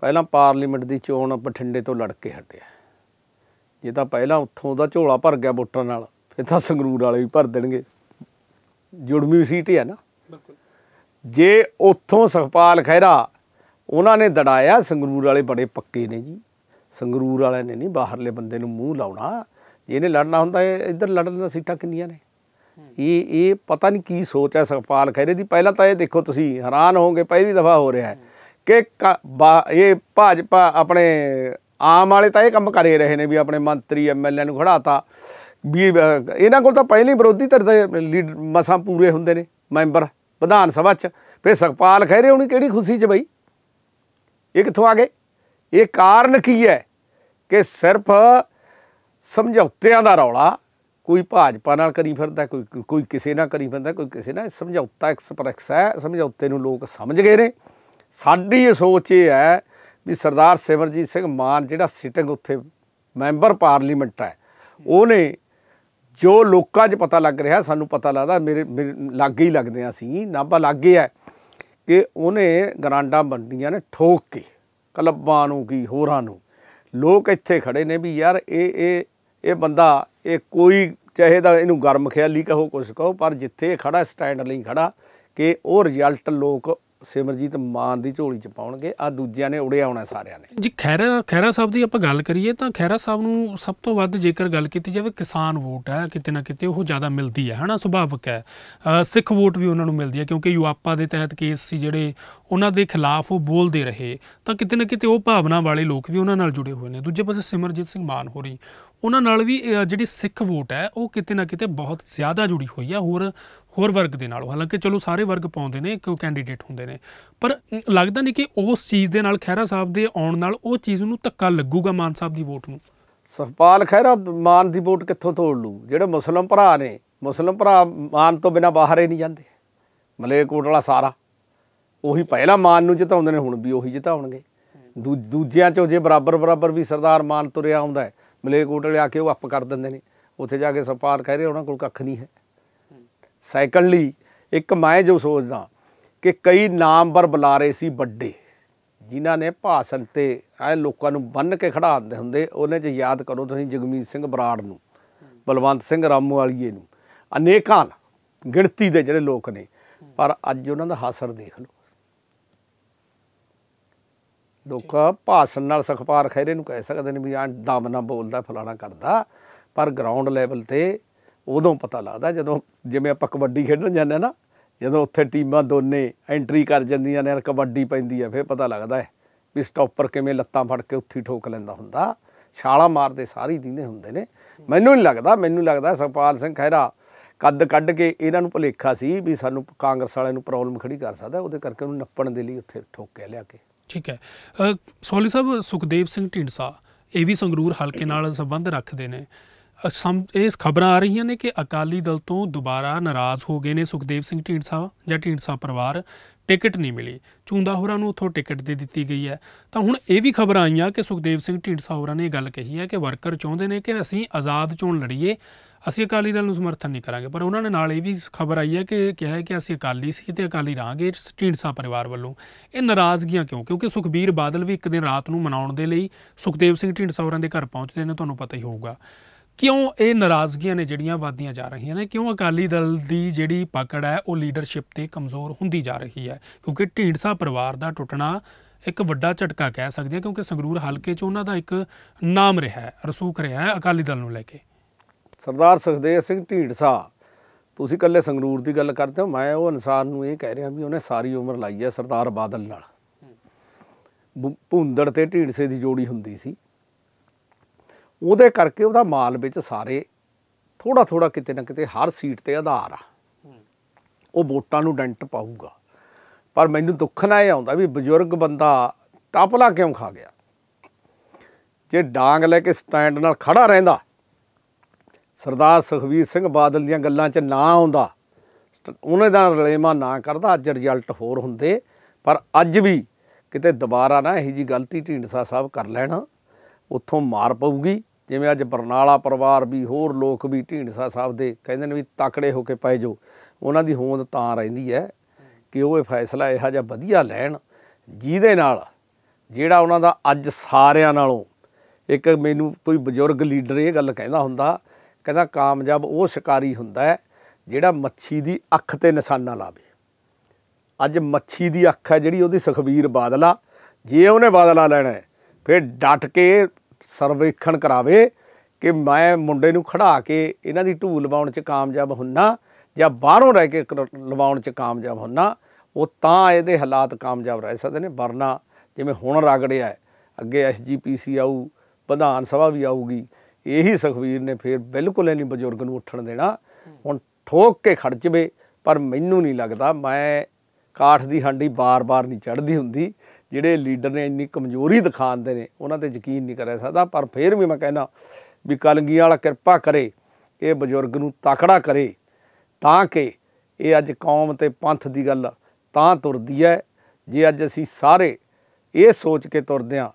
ਪਹਿਲਾਂ ਪਾਰਲੀਮੈਂਟ ਦੀ ਚੋਣ ਬਠਿੰਡੇ ਤੋਂ ਲੜ ਕੇ ਹਟਿਆ ਇਹ ਤਾਂ ਪਹਿਲਾਂ ਉੱਥੋਂ ਦਾ ਝੋਲਾ ਭਰ ਗਿਆ ਵੋਟਰਾਂ ਨਾਲ ਫਿਰ ਤਾਂ ਸੰਗਰੂਰ ਵਾਲੇ ਵੀ ਭਰ ਦੇਣਗੇ ਜੁੜਮੀ ਸੀਟ ਹੈ ਨਾ ਬਿਲਕੁਲ ਜੇ ਉੱਥੋਂ ਸੁਖਪਾਲ ਖੈਰਾ ਉਹਨਾਂ ਨੇ ਦੜਾਇਆ ਸੰਗਰੂਰ ਵਾਲੇ ਬੜੇ ਪੱਕੇ ਨੇ ਜੀ ਸੰਗਰੂਰ ਵਾਲਿਆਂ ਨੇ ਨਹੀਂ ਬਾਹਰਲੇ ਬੰਦੇ ਨੂੰ ਮੂੰਹ ਲਾਉਣਾ ਇਹਨੇ ਲੜਨਾ ਹੁੰਦਾ ਇੱਧਰ ਲੜਨ ਦਾ ਸੀਟਾ ਕਿੰਨੀਆਂ ਨੇ ਇਹ ਇਹ ਪਤਾ ਨਹੀਂ ਕੀ ਸੋਚ ਹੈ ਸੁਖਪਾਲ ਖੈਰੇ ਦੀ ਪਹਿਲਾਂ ਤਾਂ ਇਹ ਦੇਖੋ ਤੁਸੀਂ ਹੈਰਾਨ ਹੋਵੋਗੇ ਪਹਿਲੀ ਦਫਾ ਹੋ ਰਿਹਾ ਹੈ ਕਿ ਇਹ ਭਾਜਪਾ ਆਪਣੇ ਆਮ ਵਾਲੇ ਤਾਂ ਇਹ ਕੰਮ ਕਰੇ ਰਹੇ ਨੇ ਵੀ ਆਪਣੇ ਮੰਤਰੀ ਐਮਐਲਏ ਨੂੰ ਖੜਾਤਾ ਵੀ ਇਹਨਾਂ ਕੋਲ ਤਾਂ ਪਹਿਲੇ ਵਿਰੋਧੀ ਧਿਰ ਦੇ ਲੀਡ ਮਸਾਂ ਪੂਰੇ ਹੁੰਦੇ ਨੇ ਮੈਂਬਰ ਵਿਧਾਨ ਸਭਾ 'ਚ ਫਿਰ ਸੁਖਪਾਲ ਖਹਿਰੇ ਹੋਣੀ ਕਿਹੜੀ ਖੁਸ਼ੀ 'ਚ ਬਈ ਇਹ ਕਿੱਥੋਂ ਆ ਗਏ ਇਹ ਕਾਰਨ ਕੀ ਹੈ ਕਿ ਸਿਰਫ ਸਮਝੌਤਿਆਂ ਦਾ ਰੌਲਾ ਕੋਈ ਭਾਜਪਾ ਨਾਲ ਕਰੀ ਫਿਰਦਾ ਕੋਈ ਕੋਈ ਕਿਸੇ ਨਾਲ ਕਰੀ ਫਿਰਦਾ ਕੋਈ ਕਿਸੇ ਨਾਲ ਸਮਝੌਤਾ ਐਕਸਪ੍ਰੈਸ ਹੈ ਸਮਝੌਤੇ ਨੂੰ ਲੋਕ ਸਮਝ ਗਏ ਨੇ ਸਾਡੀ ਇਹ ਸੋਚ ਇਹ ਹੈ ਵੀ ਸਰਦਾਰ ਸਿਮਰਜੀਤ ਸਿੰਘ ਮਾਨ ਜਿਹੜਾ ਸਿਟਿੰਗ ਉੱਥੇ ਮੈਂਬਰ ਪਾਰਲੀਮੈਂਟ ਹੈ ਉਹਨੇ ਜੋ ਲੋਕਾਂ 'ਚ ਪਤਾ ਲੱਗ ਰਿਹਾ ਸਾਨੂੰ ਪਤਾ ਲੱਗਦਾ ਮੇਰੇ ਲੱਗੇ ਹੀ ਲੱਗਦੇ ਆ ਸੀ ਨਾਬਾ ਲੱਗੇ ਆ ਕਿ ਉਹਨੇ ਗਰਾਂਡਾ ਬੰਦੀਆਂ ਨੇ ਠੋਕ ਕੇ ਕਲੱਬਾਂ ਨੂੰ ਕੀ ਹੋਰਾਂ ਨੂੰ ਲੋਕ ਇੱਥੇ ਖੜੇ ਨੇ ਵੀ ਯਾਰ ਇਹ ਇਹ ਇਹ ਬੰਦਾ ਇਹ ਕੋਈ ਚਾਹੇ ਦਾ ਇਹਨੂੰ ਗਰਮ ਖਿਆਲੀ ਕਹੋ ਕੁਝ ਕਹੋ ਪਰ ਜਿੱਥੇ ਖੜਾ ਸਟੈਂਡ ਲਈ ਖੜਾ ਕਿ ਉਹ ਰਿਜ਼ਲਟ ਲੋਕ ਸਿਮਰਜੀਤ ਮਾਨ ਦੀ ਝੋਲੀ ਚ ਪਾਉਣਗੇ ਆ ਦੂਜਿਆਂ ਨੇ ਉੜਿਆ ਆਉਣਾ ਸਾਰਿਆਂ ਨੇ ਜੀ ਖੈਰਾ ਖੈਰਾ ਸਾਹਿਬ ਦੀ ਆਪਾਂ ਗੱਲ ਕਰੀਏ ਤਾਂ ਖੈਰਾ ਸਾਹਿਬ ਨੂੰ ਸਭ ਤੋਂ ਵੱਧ ਜੇਕਰ ਗੱਲ ਕੀਤੀ ਜਾਵੇ ਕਿਸਾਨ ਵੋਟ ਹੈ ਕਿਤੇ ਨਾ ਕਿਤੇ ਉਹ ਜ਼ਿਆਦਾ ਮਿਲਦੀ ਹੈ ਹਨਾ ਸੁਭਾਵਿਕ ਹੈ ਸਿੱਖ ਵੋਟ ਵੀ ਉਹਨਾਂ ਨੂੰ ਮਿਲਦੀ ਹੈ ਕਿਉਂਕਿ ਯੂਆਪਾ ਦੇ ਤਹਿਤ ਕੇਸ ਸੀ ਜਿਹੜੇ ਉਹਨਾਂ ਦੇ ਖਿਲਾਫ ਉਹ ਬੋਲਦੇ ਰਹੇ ਤਾਂ ਕਿਤੇ ਨਾ ਕਿਤੇ ਉਹ ਭਾਵਨਾ ਵਾਲੇ ਲੋਕ ਵੀ ਉਹਨਾਂ ਨਾਲ ਜੁੜੇ ਹੋਏ ਨੇ ਦੂਜੇ ਪਾਸੇ ਸਿਮਰਜੀਤ ਸਿੰਘ ਮਾਨ ਹੋਰੀ ਉਹਨਾਂ ਨਾਲ ਵੀ ਜਿਹੜੀ ਸਿੱਖ ਵੋਟ ਹੈ ਉਹ ਕਿਤੇ ਨਾ ਕਿਤੇ ਬਹੁਤ ਜ਼ਿਆਦਾ ਜੁੜੀ ਹੋਈ ਹੈ ਹੋਰ ਹੋਰ ਵਰਗ ਦੇ ਨਾਲੋਂ ਹਾਲਾਂਕਿ ਚਲੋ ਸਾਰੇ ਵਰਗ ਪਾਉਂਦੇ ਨੇ ਇੱਕ ਕੈਂਡੀਡੇਟ ਹੁੰਦੇ ਨੇ ਪਰ ਲੱਗਦਾ ਨਹੀਂ ਕਿ ਉਸ ਚੀਜ਼ ਦੇ ਨਾਲ ਖਹਿਰਾ ਸਾਹਿਬ ਦੇ ਆਉਣ ਨਾਲ ਉਹ ਚੀਜ਼ ਨੂੰ ਧੱਕਾ ਲੱਗੂਗਾ ਮਾਨ ਸਾਹਿਬ ਦੀ ਵੋਟ ਨੂੰ ਸਫਪਾਲ ਖਹਿਰਾ ਮਾਨ ਦੀ ਵੋਟ ਕਿੱਥੋਂ ਤੋੜ ਲੂ ਜਿਹੜੇ ਮੁਸਲਮ ਭਰਾ ਨੇ ਮੁਸਲਮ ਭਰਾ ਮਾਨ ਤੋਂ ਬਿਨਾ ਬਾਹਰ ਹੀ ਨਹੀਂ ਜਾਂਦੇ ਮਲੇਕੋਟ ਵਾਲਾ ਸਾਰਾ ਉਹੀ ਪਹਿਲਾ ਮਾਨ ਨੂੰ ਜਿਤਾਉਂਦੇ ਨੇ ਹੁਣ ਵੀ ਉਹੀ ਜਿਤਾਉਣਗੇ ਦੂਜਿਆਂ ਚੋਂ ਜੇ ਬਰਾਬਰ ਬਰਾਬਰ ਵੀ ਸਰਦਾਰ ਮਾਨ ਤੁਰਿਆ ਆਉਂਦਾ ਹੈ ਮਲੇਕੋਟ ਵਾਲੇ ਆ ਕੇ ਉਹ ਅੱਪ ਕਰ ਦਿੰਦੇ ਨੇ ਉੱਥੇ ਜਾ ਕੇ ਸਫਪਾਲ ਖਹਿਰੇ ਉਹਨਾਂ ਕੋਲ ਕੱਖ ਨਹੀਂ ਹੈ ਸਾਈਕਲ ਲਈ ਇੱਕ ਮੈਂ ਜੋ ਸੋਚਦਾ ਕਿ ਕਈ ਨਾਮਵਰ ਬੁਲਾਰੇ ਸੀ ਵੱਡੇ ਜਿਨ੍ਹਾਂ ਨੇ ਭਾਸ਼ਣ ਤੇ ਐ ਲੋਕਾਂ ਨੂੰ ਬੰਨ ਕੇ ਖੜਾ ਦਿੰਦੇ ਹੁੰਦੇ ਉਹਨੇ ਚ ਯਾਦ ਕਰੋ ਤੁਸੀਂ ਜਗਮੀਤ ਸਿੰਘ ਬਰਾੜ ਨੂੰ ਬਲਵੰਤ ਸਿੰਘ ਰਾਮੂ ਵਾਲੀਏ ਨੂੰ ਅਨੇਕਾਂ ਗਿਣਤੀ ਦੇ ਜਿਹੜੇ ਲੋਕ ਨੇ ਪਰ ਅੱਜ ਉਹਨਾਂ ਦਾ ਹਾਸਰ ਦੇਖ ਲਓ ਲੋਕ ਭਾਸ਼ਣ ਨਾਲ ਸਖਪਾਰ ਖੈਰੇ ਨੂੰ ਕਹਿ ਸਕਦੇ ਨੇ ਵੀ ਆ ਦਮ ਨਾ ਬੋਲਦਾ ਫਲਾਣਾ ਕਰਦਾ ਪਰ ਗਰਾਊਂਡ ਲੈਵਲ ਤੇ ਉਦੋਂ ਪਤਾ ਲੱਗਦਾ ਜਦੋਂ ਜਿਵੇਂ ਆਪਾਂ ਕਬੱਡੀ ਖੇਡਣ ਜਾਂਦੇ ਨਾ ਜਦੋਂ ਉੱਥੇ ਟੀਮਾਂ ਦੋਨੇ ਐਂਟਰੀ ਕਰ ਜਾਂਦੀਆਂ ਨੇ ਕਬੱਡੀ ਪੈਂਦੀ ਆ ਫਿਰ ਪਤਾ ਲੱਗਦਾ ਹੈ ਵੀ ਸਟਾਪਰ ਕਿਵੇਂ ਲੱਤਾਂ ਫੜ ਕੇ ਉੱਥੀ ਠੋਕ ਲੈਂਦਾ ਹੁੰਦਾ ਛਾਲਾ ਮਾਰਦੇ ਸਾਰੀ ਦਿੰਦੇ ਹੁੰਦੇ ਨੇ ਮੈਨੂੰ ਨਹੀਂ ਲੱਗਦਾ ਮੈਨੂੰ ਲੱਗਦਾ ਸਪਾਲ ਸਿੰਘ ਖਹਿਰਾ ਕੱਦ ਕੱਢ ਕੇ ਇਹਨਾਂ ਨੂੰ ਭੁਲੇਖਾ ਸੀ ਵੀ ਸਾਨੂੰ ਕਾਂਗਰਸ ਵਾਲਿਆਂ ਨੂੰ ਪ੍ਰੋਬਲਮ ਖੜੀ ਕਰ ਸਕਦਾ ਉਹਦੇ ਕਰਕੇ ਉਹਨੂੰ ਨੱਪਣ ਦੇ ਲਈ ਉੱਥੇ ਠੋਕ ਕੇ ਲਿਆ ਕੇ ਠੀਕ ਹੈ ਸੋਲੀ ਸਾਹਿਬ ਸੁਖਦੇਵ ਸਿੰਘ ਢਿੰਡਸਾ ਇਹ ਵੀ ਸੰਗਰੂਰ ਹਲਕੇ ਨਾਲ ਸੰਬੰਧ ਰੱਖਦੇ ਨੇ ਇਸ ਖਬਰਾਂ ਆ ਰਹੀਆਂ ਨੇ ਕਿ ਅਕਾਲੀ ਦਲ ਤੋਂ ਦੁਬਾਰਾ ਨਾਰਾਜ਼ ਹੋ ਗਏ ਨੇ ਸੁਖਦੇਵ ਸਿੰਘ ਢੀਂਡਸਾ ਜਾਂ ਢੀਂਡਸਾ ਪਰਿਵਾਰ ਟਿਕਟ ਨਹੀਂ ਮਿਲੀ ਚੁੰਦਾ ਹੋਰਾਂ ਨੂੰ ਉਥੋਂ ਟਿਕਟ ਦੇ ਦਿੱਤੀ ਗਈ ਹੈ ਤਾਂ ਹੁਣ ਇਹ ਵੀ ਖਬਰ ਆਈਆਂ ਕਿ ਸੁਖਦੇਵ ਸਿੰਘ ਢੀਂਡਸਾ ਹੋਰਾਂ ਨੇ ਇਹ ਗੱਲ ਕਹੀ ਹੈ ਕਿ ਵਰਕਰ ਚਾਹੁੰਦੇ ਨੇ ਕਿ ਅਸੀਂ ਆਜ਼ਾਦ ਚੋਣ ਲੜੀਏ ਅਸੀਂ ਅਕਾਲੀ ਦਲ ਨੂੰ ਸਮਰਥਨ ਨਹੀਂ ਕਰਾਂਗੇ ਪਰ ਉਹਨਾਂ ਨੇ ਨਾਲ ਇਹ ਵੀ ਖਬਰ ਆਈ ਹੈ ਕਿ ਕਿਹਾ ਹੈ ਕਿ ਅਸੀਂ ਅਕਾਲੀ ਸੀ ਤੇ ਅਕਾਲੀ ਰਾਂਗੇ ਢੀਂਡਸਾ ਪਰਿਵਾਰ ਵੱਲੋਂ ਇਹ ਨਾਰਾਜ਼ਗੀਆਂ ਕਿਉਂ ਕਿਉਂਕਿ ਸੁਖਬੀਰ ਬਾਦਲ ਵੀ ਇੱਕ ਦਿਨ ਰਾਤ ਨੂੰ ਮਨਾਉਣ ਦੇ ਲਈ ਸੁਖਦੇਵ ਸਿੰਘ ਢੀਂਡਸਾ ਹੋਰਾਂ ਦੇ ਘਰ ਪਹੁੰਚਦੇ ਨੇ ਤੁਹਾਨੂੰ ਪਤਾ ਹੀ ਹੋਊਗਾ ਕਿਉਂ ਇਹ ਨਾਰਾਜ਼ਗੀਆਂ ਨੇ ਜਿਹੜੀਆਂ ਵਾਦੀਆਂ ਜਾ ਰਹੀਆਂ ਨੇ ਕਿਉਂ ਅਕਾਲੀ ਦਲ ਦੀ ਜਿਹੜੀ ਪਕੜ ਹੈ ਉਹ ਲੀਡਰਸ਼ਿਪ ਤੇ ਕਮਜ਼ੋਰ ਹੁੰਦੀ ਜਾ ਰਹੀ ਹੈ ਕਿਉਂਕਿ ਢੀਂਡਸਾ ਪਰਿਵਾਰ ਦਾ ਟੁੱਟਣਾ ਇੱਕ ਵੱਡਾ ਝਟਕਾ ਕਹਿ ਸਕਦੇ ਹਾਂ ਕਿਉਂਕਿ ਸੰਗਰੂਰ ਹਲਕੇ 'ਚ ਉਹਨਾਂ ਦਾ ਇੱਕ ਨਾਮ ਰਿਹਾ ਹੈ ਰਸੂਖ ਰਿਹਾ ਹੈ ਅਕਾਲੀ ਦਲ ਨੂੰ ਲੈ ਕੇ ਸਰਦਾਰ ਸੁਖਦੇਵ ਸਿੰਘ ਢੀਂਡਸਾ ਤੁਸੀਂ ਇਕੱਲੇ ਸੰਗਰੂਰ ਦੀ ਗੱਲ ਕਰਦੇ ਹੋ ਮੈਂ ਉਹ ਇਨਸਾਨ ਨੂੰ ਇਹ ਕਹਿ ਰਿਹਾ ਵੀ ਉਹਨੇ ਸਾਰੀ ਉਮਰ ਲਾਈ ਹੈ ਸਰਦਾਰ ਬਾਦਲ ਨਾਲ ਭੁੰਦੜ ਤੇ ਢੀਂਡਸੇ ਦੀ ਜੋੜੀ ਹੁੰਦੀ ਸੀ ਉਹਦੇ ਕਰਕੇ ਉਹਦਾ ਮਾਲ ਵਿੱਚ ਸਾਰੇ ਥੋੜਾ ਥੋੜਾ ਕਿਤੇ ਨਾ ਕਿਤੇ ਹਰ ਸੀਟ ਤੇ ਆਧਾਰ ਆ ਉਹ ਵੋਟਾਂ ਨੂੰ ਡੈਂਟ ਪਾਊਗਾ ਪਰ ਮੈਨੂੰ ਦੁੱਖ ਨਾ ਇਹ ਆਉਂਦਾ ਵੀ ਬਜ਼ੁਰਗ ਬੰਦਾ ਟਾਪਲਾ ਕਿਉਂ ਖਾ ਗਿਆ ਜੇ ਡਾਂਗ ਲੈ ਕੇ ਸਟੈਂਡ ਨਾਲ ਖੜਾ ਰਹਿੰਦਾ ਸਰਦਾਰ ਸੁਖਵੀਰ ਸਿੰਘ ਬਾਦਲ ਦੀਆਂ ਗੱਲਾਂ 'ਚ ਨਾ ਆਉਂਦਾ ਉਹਨੇ ਦਾ ਰਲੇਮਾ ਨਾ ਕਰਦਾ ਅੱਜ ਰਿਜ਼ਲਟ ਹੋਰ ਹੁੰਦੇ ਪਰ ਅੱਜ ਵੀ ਕਿਤੇ ਦੁਬਾਰਾ ਨਾ ਇਹੀ ਜੀ ਗਲਤੀ ਢੀਂਡਸਾ ਸਾਹਿਬ ਕਰ ਲੈਣਾ ਉੱਥੋਂ ਮਾਰ ਪਊਗੀ ਜਿਵੇਂ ਅੱਜ ਬਰਨਾਲਾ ਪਰਿਵਾਰ ਵੀ ਹੋਰ ਲੋਕ ਵੀ ਢੀਂਡਸਾ ਸਾਹਿਬ ਦੇ ਕਹਿੰਦੇ ਨੇ ਵੀ ਤਕੜੇ ਹੋ ਕੇ ਪੈ ਜੋ ਉਹਨਾਂ ਦੀ ਹੋਂਦ ਤਾਂ ਰਹਿੰਦੀ ਹੈ ਕਿ ਉਹ ਇਹ ਫੈਸਲਾ ਇਹੋ ਜਿਹਾ ਵਧੀਆ ਲੈਣ ਜਿਹਦੇ ਨਾਲ ਜਿਹੜਾ ਉਹਨਾਂ ਦਾ ਅੱਜ ਸਾਰਿਆਂ ਨਾਲੋਂ ਇੱਕ ਮੈਨੂੰ ਕੋਈ ਬਜ਼ੁਰਗ ਲੀਡਰ ਇਹ ਗੱਲ ਕਹਿੰਦਾ ਹੁੰਦਾ ਕਹਿੰਦਾ ਕਾਮਯਾਬ ਉਹ ਸ਼ਿਕਾਰੀ ਹੁੰਦਾ ਹੈ ਜਿਹੜਾ ਮੱਛੀ ਦੀ ਅੱਖ ਤੇ ਨਿਸ਼ਾਨਾ ਲਾਵੇ ਅੱਜ ਮੱਛੀ ਦੀ ਅੱਖ ਹੈ ਜਿਹੜੀ ਉਹਦੀ ਸੁਖਵੀਰ ਬਾਦਲਾ ਜੇ ਉਹਨੇ ਬਾਦਲਾ ਲੈਣਾ ਫਿਰ ਡਟ ਕੇ ਸਰਵੇਖਣ ਕਰਾਵੇ ਕਿ ਮੈਂ ਮੁੰਡੇ ਨੂੰ ਖੜਾ ਕੇ ਇਹਨਾਂ ਦੀ ਢੂਲ ਲਵਾਉਣ 'ਚ ਕਾਮਯਾਬ ਹੁੰਨਾ ਜਾਂ ਬਾਹਰੋਂ ਰਹਿ ਕੇ ਲਵਾਉਣ 'ਚ ਕਾਮਯਾਬ ਹੁੰਨਾ ਉਹ ਤਾਂ ਇਹਦੇ ਹਾਲਾਤ ਕਾਮਯਾਬ ਰਹਿ ਸਕਦੇ ਨੇ ਵਰਨਾ ਜਿਵੇਂ ਹੁਣ ਰਗੜਿਆ ਅੱਗੇ ਐਸਜੀਪੀਸੀ ਆਊ ਵਿਧਾਨ ਸਭਾ ਵੀ ਆਊਗੀ ਇਹੀ ਸੁਖਵੀਰ ਨੇ ਫੇਰ ਬਿਲਕੁਲ ਨਹੀਂ ਬਜ਼ੁਰਗ ਨੂੰ ਉੱਠਣ ਦੇਣਾ ਹੁਣ ਠੋਕ ਕੇ ਖੜ ਜਵੇ ਪਰ ਮੈਨੂੰ ਨਹੀਂ ਲੱਗਦਾ ਮੈਂ ਕਾਠ ਦੀ ਹਾਂਡੀ ਬਾਰ-ਬਾਰ ਨਹੀਂ ਚੜਦੀ ਹੁੰਦੀ ਜਿਹੜੇ ਲੀਡਰ ਨੇ ਇੰਨੀ ਕਮਜ਼ੋਰੀ ਦਿਖਾਉਂਦੇ ਨੇ ਉਹਨਾਂ ਤੇ ਯਕੀਨ ਨਹੀਂ ਕਰਿਆ ਸਕਦਾ ਪਰ ਫਿਰ ਵੀ ਮੈਂ ਕਹਿੰਦਾ ਵੀ ਕਲਗੀਆਂ ਵਾਲਾ ਕਿਰਪਾ ਕਰੇ ਇਹ ਬਜ਼ੁਰਗ ਨੂੰ ਤਾਕੜਾ ਕਰੇ ਤਾਂ ਕਿ ਇਹ ਅੱਜ ਕੌਮ ਤੇ ਪੰਥ ਦੀ ਗੱਲ ਤਾਂ ਤੁਰਦੀ ਹੈ ਜੇ ਅੱਜ ਅਸੀਂ ਸਾਰੇ ਇਹ ਸੋਚ ਕੇ ਤੁਰਦੇ ਆ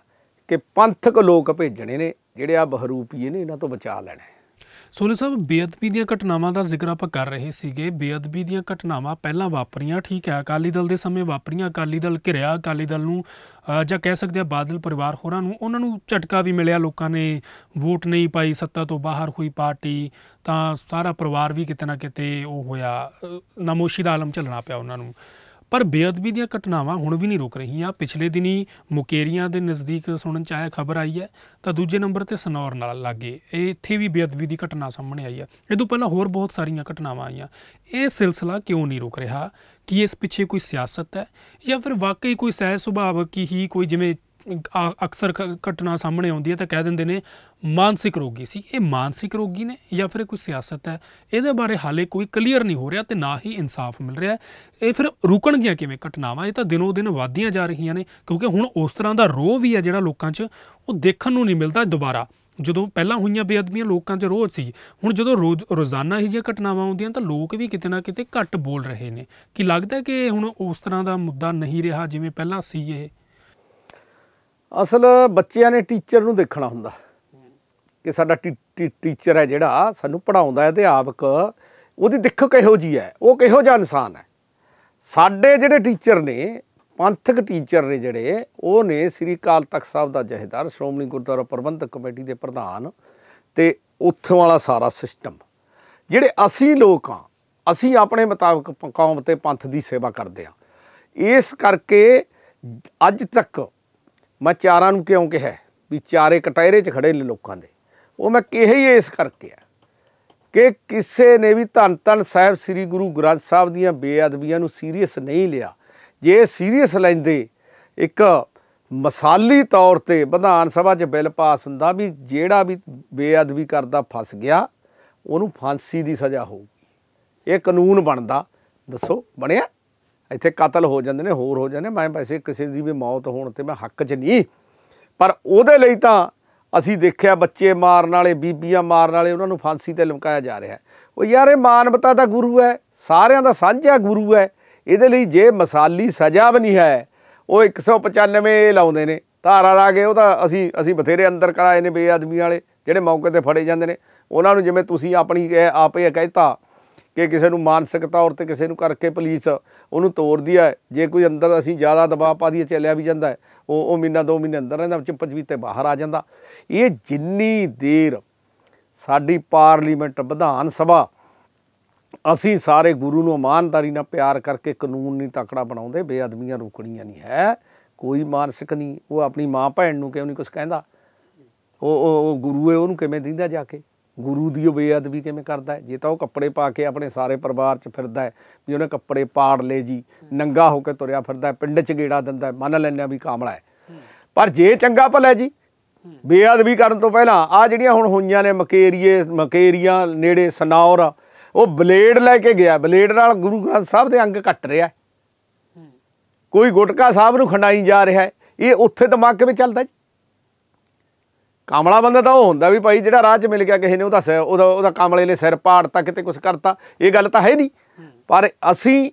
ਕਿ ਪੰਥਕ ਲੋਕ ਭੇਜਣੇ ਨੇ ਜਿਹੜੇ ਆ ਬਹਰੂਪੀਏ ਨੇ ਇਹਨਾਂ ਤੋਂ ਬਚਾ ਲੈਣਾ ਸੋਨੇ ਸਾਹਿਬ ਬੇਅਦਬੀ ਦੀਆਂ ਘਟਨਾਵਾਂ ਦਾ ਜ਼ਿਕਰ ਆਪਾਂ ਕਰ ਰਹੇ ਸੀਗੇ ਬੇਅਦਬੀ ਦੀਆਂ ਘਟਨਾਵਾਂ ਪਹਿਲਾਂ ਵਾਪਰੀਆਂ ਠੀਕ ਹੈ ਅਕਾਲੀ ਦਲ ਦੇ ਸਮੇਂ ਵਾਪਰੀਆਂ ਅਕਾਲੀ ਦਲ ਘਿਰਿਆ ਅਕਾਲੀ ਦਲ ਨੂੰ ਜਾਂ ਕਹਿ ਸਕਦੇ ਆ ਬਾਦਲ ਪਰਿਵਾਰ ਹੋਰਾਂ ਨੂੰ ਉਹਨਾਂ ਨੂੰ ਝਟਕਾ ਵੀ ਮਿਲਿਆ ਲੋਕਾਂ ਨੇ ਵੋਟ ਨਹੀਂ ਪਾਈ ਸੱਤਾ ਤੋਂ ਬਾਹਰ ਹੋਈ ਪਾਰਟੀ ਤਾਂ ਸਾਰਾ ਪਰਿਵਾਰ ਵੀ ਕਿਤੇ ਨਾ ਕਿਤੇ ਉਹ ਹੋਇਆ ਨਮੋਸ਼ੀ ਦਾ ਆਲਮ ਚੱਲਣਾ ਪਿਆ ਉਹਨਾਂ ਨੂੰ ਪਰ ਬੇਅਦਬੀ ਦੀਆਂ ਘਟਨਾਵਾਂ ਹੁਣ ਵੀ ਨਹੀਂ ਰੁਕ ਰਹੀਆਂ ਪਿਛਲੇ ਦਿਨੀ ਮੁਕੇਰੀਆਂ ਦੇ ਨਜ਼ਦੀਕ ਸੁਣਨ ਚ ਆਇਆ ਖਬਰ ਆਈ ਹੈ ਤਾਂ ਦੂਜੇ ਨੰਬਰ ਤੇ ਸਨੌਰ ਨਾਲ ਲੱਗੇ ਇੱਥੇ ਵੀ ਬੇਅਦਬੀ ਦੀ ਘਟਨਾ ਸਾਹਮਣੇ ਆਈ ਹੈ ਇਹ ਤੋਂ ਪਹਿਲਾਂ ਹੋਰ ਬਹੁਤ ਸਾਰੀਆਂ ਘਟਨਾਵਾਂ ਆਈਆਂ ਇਹ ਸਿਲਸਿਲਾ ਕਿਉਂ ਨਹੀਂ ਰੁਕ ਰਿਹਾ ਕੀ ਇਸ ਪਿੱਛੇ ਕੋਈ ਸਿਆਸਤ ਹੈ ਜਾਂ ਫਿਰ ਵਾਕਈ ਕੋਈ ਸਹਿ ਸੁਭਾਵਕ ਹੀ ਕੋਈ ਜਿਵੇਂ ਅਕਸਰ ਘਟਨਾ ਸਾਹਮਣੇ ਆਉਂਦੀ ਹੈ ਤਾਂ ਕਹਿ ਦਿੰਦੇ ਨੇ ਮਾਨਸਿਕ ਰੋਗੀ ਸੀ ਇਹ ਮਾਨਸਿਕ ਰੋਗੀ ਨੇ ਜਾਂ ਫਿਰ ਕੋਈ ਸਿਆਸਤ ਹੈ ਇਹਦੇ ਬਾਰੇ ਹਾਲੇ ਕੋਈ ਕਲੀਅਰ ਨਹੀਂ ਹੋ ਰਿਹਾ ਤੇ ਨਾ ਹੀ ਇਨਸਾਫ ਮਿਲ ਰਿਹਾ ਇਹ ਫਿਰ ਰੁਕਣਗੀਆਂ ਕਿਵੇਂ ਘਟਨਾਵਾਂ ਇਹ ਤਾਂ ਦਿਨੋ ਦਿਨ ਵਧਦੀਆਂ ਜਾ ਰਹੀਆਂ ਨੇ ਕਿਉਂਕਿ ਹੁਣ ਉਸ ਤਰ੍ਹਾਂ ਦਾ ਰੋਹ ਵੀ ਹੈ ਜਿਹੜਾ ਲੋਕਾਂ 'ਚ ਉਹ ਦੇਖਣ ਨੂੰ ਨਹੀਂ ਮਿਲਦਾ ਦੁਬਾਰਾ ਜਦੋਂ ਪਹਿਲਾਂ ਹੋਈਆਂ ਬੇਅਦਬੀਆਂ ਲੋਕਾਂ 'ਚ ਰੋਹ ਸੀ ਹੁਣ ਜਦੋਂ ਰੋਜ਼ ਰੋਜ਼ਾਨਾ ਹੀ ਜੇ ਘਟਨਾਵਾਂ ਆਉਂਦੀਆਂ ਤਾਂ ਲੋਕ ਵੀ ਕਿਤੇ ਨਾ ਕਿਤੇ ਘੱਟ ਬੋਲ ਰਹੇ ਨੇ ਕਿ ਲੱਗਦਾ ਕਿ ਹੁਣ ਉਸ ਤਰ੍ਹਾਂ ਦਾ ਮੁੱਦਾ ਨਹੀਂ ਰਿਹਾ ਜਿਵੇਂ ਪਹਿਲਾਂ ਸੀ ਇਹ ਅਸਲ ਬੱਚਿਆਂ ਨੇ ਟੀਚਰ ਨੂੰ ਦੇਖਣਾ ਹੁੰਦਾ ਕਿ ਸਾਡਾ ਟੀਚਰ ਹੈ ਜਿਹੜਾ ਸਾਨੂੰ ਪੜਾਉਂਦਾ ਹੈ ਅਧਿਆਪਕ ਉਹਦੀ ਦਿੱਖ ਕਿਹੋ ਜੀ ਹੈ ਉਹ ਕਿਹੋ ਜਿਹਾ ਇਨਸਾਨ ਹੈ ਸਾਡੇ ਜਿਹੜੇ ਟੀਚਰ ਨੇ ਪੰਥਕ ਟੀਚਰ ਨੇ ਜਿਹੜੇ ਉਹ ਨੇ ਸ੍ਰੀ ਕਾਲ ਤਖਤ ਸਾਹਿਬ ਦਾ ਜਹੇਦਾਰ ਸ਼੍ਰੋਮਣੀ ਗੁਰਦੁਆਰਾ ਪ੍ਰਬੰਧਕ ਕਮੇਟੀ ਦੇ ਪ੍ਰਧਾਨ ਤੇ ਉੱਥੋਂ ਵਾਲਾ ਸਾਰਾ ਸਿਸਟਮ ਜਿਹੜੇ ਅਸੀਂ ਲੋਕ ਆ ਅਸੀਂ ਆਪਣੇ ਮੁਤਾਬਕ ਕੌਮ ਤੇ ਪੰਥ ਦੀ ਸੇਵਾ ਕਰਦੇ ਆ ਇਸ ਕਰਕੇ ਅੱਜ ਤੱਕ ਮੈਂ ਚਾਰਾਂ ਨੂੰ ਕਿਉਂ ਕਿਹਾ ਵੀ ਚਾਰੇ ਕਟਾਇਰੇ 'ਚ ਖੜੇ ਨੇ ਲੋਕਾਂ ਦੇ ਉਹ ਮੈਂ ਕਿਹਾ ਹੀ ਇਸ ਕਰਕੇ ਆ ਕਿ ਕਿਸੇ ਨੇ ਵੀ ਧੰਨ ਧੰਨ ਸਾਹਿਬ ਸ੍ਰੀ ਗੁਰੂ ਗ੍ਰੰਥ ਸਾਹਿਬ ਦੀਆਂ ਬੇਅਦਬੀਆਂ ਨੂੰ ਸੀਰੀਅਸ ਨਹੀਂ ਲਿਆ ਜੇ ਸੀਰੀਅਸ ਲੈਂਦੇ ਇੱਕ ਮਸਾਲੀ ਤੌਰ ਤੇ ਵਿਧਾਨ ਸਭਾ 'ਚ ਬਿੱਲ ਪਾਸ ਹੁੰਦਾ ਵੀ ਜਿਹੜਾ ਵੀ ਬੇਅਦਬੀ ਕਰਦਾ ਫਸ ਗਿਆ ਉਹਨੂੰ ਫਾਂਸੀ ਦੀ ਸਜ਼ਾ ਹੋਊਗੀ ਇਹ ਕਾਨੂੰਨ ਬਣਦਾ ਦੱਸੋ ਬਣਿਆ ਇੱਥੇ ਕਤਲ ਹੋ ਜਾਂਦੇ ਨੇ ਹੋਰ ਹੋ ਜਾਂਦੇ ਮੈਂ ਪੈਸੇ ਕਿਸੇ ਦੀ ਵੀ ਮੌਤ ਹੋਣ ਤੇ ਮੈਂ ਹੱਕ 'ਚ ਨਹੀਂ ਪਰ ਉਹਦੇ ਲਈ ਤਾਂ ਅਸੀਂ ਦੇਖਿਆ ਬੱਚੇ ਮਾਰਨ ਵਾਲੇ ਬੀਬੀਆਂ ਮਾਰਨ ਵਾਲੇ ਉਹਨਾਂ ਨੂੰ ਫਾਂਸੀ ਤੇ ਲਮਕਾਇਆ ਜਾ ਰਿਹਾ ਉਹ ਯਾਰ ਇਹ ਮਾਨਵਤਾ ਦਾ ਗੁਰੂ ਹੈ ਸਾਰਿਆਂ ਦਾ ਸਾਂਝਾ ਗੁਰੂ ਹੈ ਇਹਦੇ ਲਈ ਜੇ ਮਸਾਲੀ ਸਜ਼ਾ ਵੀ ਨਹੀਂ ਹੈ ਉਹ 195 ਲਾਉਂਦੇ ਨੇ ਧਾਰਾ ਲਾ ਕੇ ਉਹ ਤਾਂ ਅਸੀਂ ਅਸੀਂ ਬਥੇਰੇ ਅੰਦਰ ਕਰਾਏ ਨੇ ਬੇਆਦਮੀ ਵਾਲੇ ਜਿਹੜੇ ਮੌਕੇ ਤੇ ਫੜੇ ਜਾਂਦੇ ਨੇ ਉਹਨਾਂ ਨੂੰ ਜਿਵੇਂ ਤੁਸੀਂ ਆਪਣੀ ਆਪੇ ਕਹਿਤਾ ਕਿ ਕਿਸੇ ਨੂੰ ਮਾਨਸਿਕ ਤੌਰ ਤੇ ਕਿਸੇ ਨੂੰ ਕਰਕੇ ਪੁਲਿਸ ਉਹਨੂੰ ਤੋੜਦੀ ਹੈ ਜੇ ਕੋਈ ਅੰਦਰ ਅਸੀਂ ਜ਼ਿਆਦਾ ਦਬਾਅ ਪਾ ਦਈਏ ਚੱਲਿਆ ਵੀ ਜਾਂਦਾ ਹੈ ਉਹ ਉਹ ਮਹੀਨਾ ਦੋ ਮਹੀਨੇ ਅੰਦਰ ਰਹਿੰਦਾ ਵਿੱਚ ਤੇ ਬਾਹਰ ਆ ਜਾਂਦਾ ਇਹ ਜਿੰਨੀ ਦੇਰ ਸਾਡੀ ਪਾਰਲੀਮੈਂਟ ਵਿਧਾਨ ਸਭਾ ਅਸੀਂ ਸਾਰੇ ਗੁਰੂ ਨੂੰ ਇਮਾਨਦਾਰੀ ਨਾਲ ਪਿਆਰ ਕਰਕੇ ਕਾਨੂੰਨ ਨਹੀਂ ਤਕੜਾ ਬਣਾਉਂਦੇ ਬੇਅਦਮੀਆਂ ਰੋਕਣੀਆਂ ਨਹੀਂ ਹੈ ਕੋਈ ਮਾਨਸਿਕ ਨਹੀਂ ਉਹ ਆਪਣੀ ਮਾਂ ਭੈਣ ਨੂੰ ਕਿਉਂ ਨਹੀਂ ਕੁਝ ਕਹਿੰਦਾ ਉਹ ਉਹ ਗੁਰੂ ਹੈ ਉਹਨੂੰ ਕਿਵੇਂ ਦਿੰਦਾ ਜਾ ਕੇ ਗੁਰੂ ਦੀ ਬੇਅਦਬੀ ਕਿਵੇਂ ਕਰਦਾ ਜੇ ਤਾਂ ਉਹ ਕੱਪੜੇ ਪਾ ਕੇ ਆਪਣੇ ਸਾਰੇ ਪਰਿਵਾਰ 'ਚ ਫਿਰਦਾ ਹੈ ਵੀ ਉਹਨੇ ਕੱਪੜੇ ਪਾੜ ਲਏ ਜੀ ਨੰਗਾ ਹੋ ਕੇ ਤੁਰਿਆ ਫਿਰਦਾ ਪਿੰਡ 'ਚ ਗੇੜਾ ਦਿੰਦਾ ਮੰਨ ਲੈਣਾ ਵੀ ਕਾਮਲਾ ਹੈ ਪਰ ਜੇ ਚੰਗਾ ਭਲਾ ਜੀ ਬੇਅਦਬੀ ਕਰਨ ਤੋਂ ਪਹਿਲਾਂ ਆ ਜਿਹੜੀਆਂ ਹੁਣ ਹੋਈਆਂ ਨੇ ਮਕੇਰੀਏ ਮਕੇਰੀਆਂ ਨੇੜੇ ਸਨੌਰ ਉਹ ਬਲੇਡ ਲੈ ਕੇ ਗਿਆ ਬਲੇਡ ਨਾਲ ਗੁਰੂ ਗ੍ਰੰਥ ਸਾਹਿਬ ਦੇ ਅੰਗ ਕੱਟ ਰਿਹਾ ਕੋਈ ਗੁਟਕਾ ਸਾਹਿਬ ਨੂੰ ਖੰਡਾਈ ਜਾ ਰਿਹਾ ਇਹ ਉੱਥੇ ਦਿਮਾਗ ਕਿਵੇਂ ਚੱਲਦਾ ਜੀ ਕਾਮਲਾ ਬੰਦਾ ਤਾਂ ਉਹ ਹੁੰਦਾ ਵੀ ਭਾਈ ਜਿਹੜਾ ਰਾਹ 'ਚ ਮਿਲ ਗਿਆ ਕਿਸੇ ਨੇ ਉਹਦਾ ਉਹਦਾ ਉਹਦਾ ਕਾਮਲੇ ਨੇ ਸਿਰ ਪਾੜਤਾ ਕਿਤੇ ਕੁਝ ਕਰਤਾ ਇਹ ਗੱਲ ਤਾਂ ਹੈ ਨਹੀਂ ਪਰ ਅਸੀਂ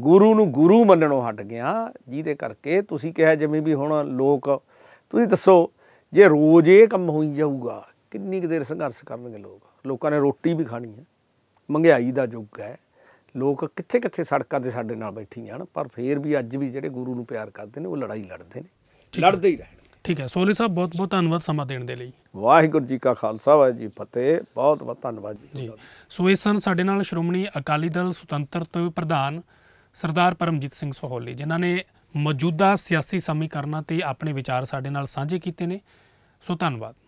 ਗੁਰੂ ਨੂੰ ਗੁਰੂ ਮੰਨਣੋਂ ਹਟ ਗਿਆ ਜਿਹਦੇ ਕਰਕੇ ਤੁਸੀਂ ਕਿਹਾ ਜਿਵੇਂ ਵੀ ਹੁਣ ਲੋਕ ਤੁਸੀਂ ਦੱਸੋ ਜੇ ਰੋਜ਼ ਇਹ ਕੰਮ ਹੋਈ ਜਾਊਗਾ ਕਿੰਨੀ ਕੁ ਦੇਰ ਸੰਘਰਸ਼ ਕਰਨਗੇ ਲੋਕ ਲੋਕਾਂ ਨੇ ਰੋਟੀ ਵੀ ਖਾਣੀ ਹੈ ਮੰਗਿਆਈ ਦਾ ਯੁੱਗ ਹੈ ਲੋਕ ਕਿੱਥੇ ਕਿੱਥੇ ਸੜਕਾਂ ਤੇ ਸਾਡੇ ਨਾਲ ਬੈਠੀ ਹਨ ਪਰ ਫੇਰ ਵੀ ਅੱਜ ਵੀ ਜਿਹੜੇ ਗੁਰੂ ਨੂੰ ਪਿਆਰ ਕਰਦੇ ਨੇ ਉਹ ਲੜਾਈ ਲੜਦੇ ਨੇ ਲੜਦੇ ਹੀ ਰਹੇ ਠੀਕ ਹੈ ਸੋਲੀ ਸਾਹਿਬ ਬਹੁਤ ਬਹੁਤ ਧੰਨਵਾਦ ਸਮਾਂ ਦੇਣ ਦੇ ਲਈ ਵਾਹਿਗੁਰੂ ਜੀ ਕਾ ਖਾਲਸਾ ਵਾਹਿਗੁਰੂ ਜੀ ਫਤਿਹ ਬਹੁਤ ਬਹੁਤ ਧੰਨਵਾਦ ਜੀ ਸੋ ਇਸ ਸਨ ਸਾਡੇ ਨਾਲ ਸ਼੍ਰੋਮਣੀ ਅਕਾਲੀ ਦਲ ਸੁਤੰਤਰ ਤੋਂ ਪ੍ਰਧਾਨ ਸਰਦਾਰ ਪਰਮਜੀਤ ਸਿੰਘ ਸੋਹਲੀ ਜਿਨ੍ਹਾਂ ਨੇ ਮੌਜੂਦਾ ਸਿਆਸੀ ਸਮੀਕਰਨਾਂ ਤੇ ਆਪਣੇ ਵਿਚਾਰ ਸਾਡੇ ਨਾਲ ਸਾਂਝੇ ਕੀਤੇ ਨੇ ਸੋ ਧੰਨਵਾਦ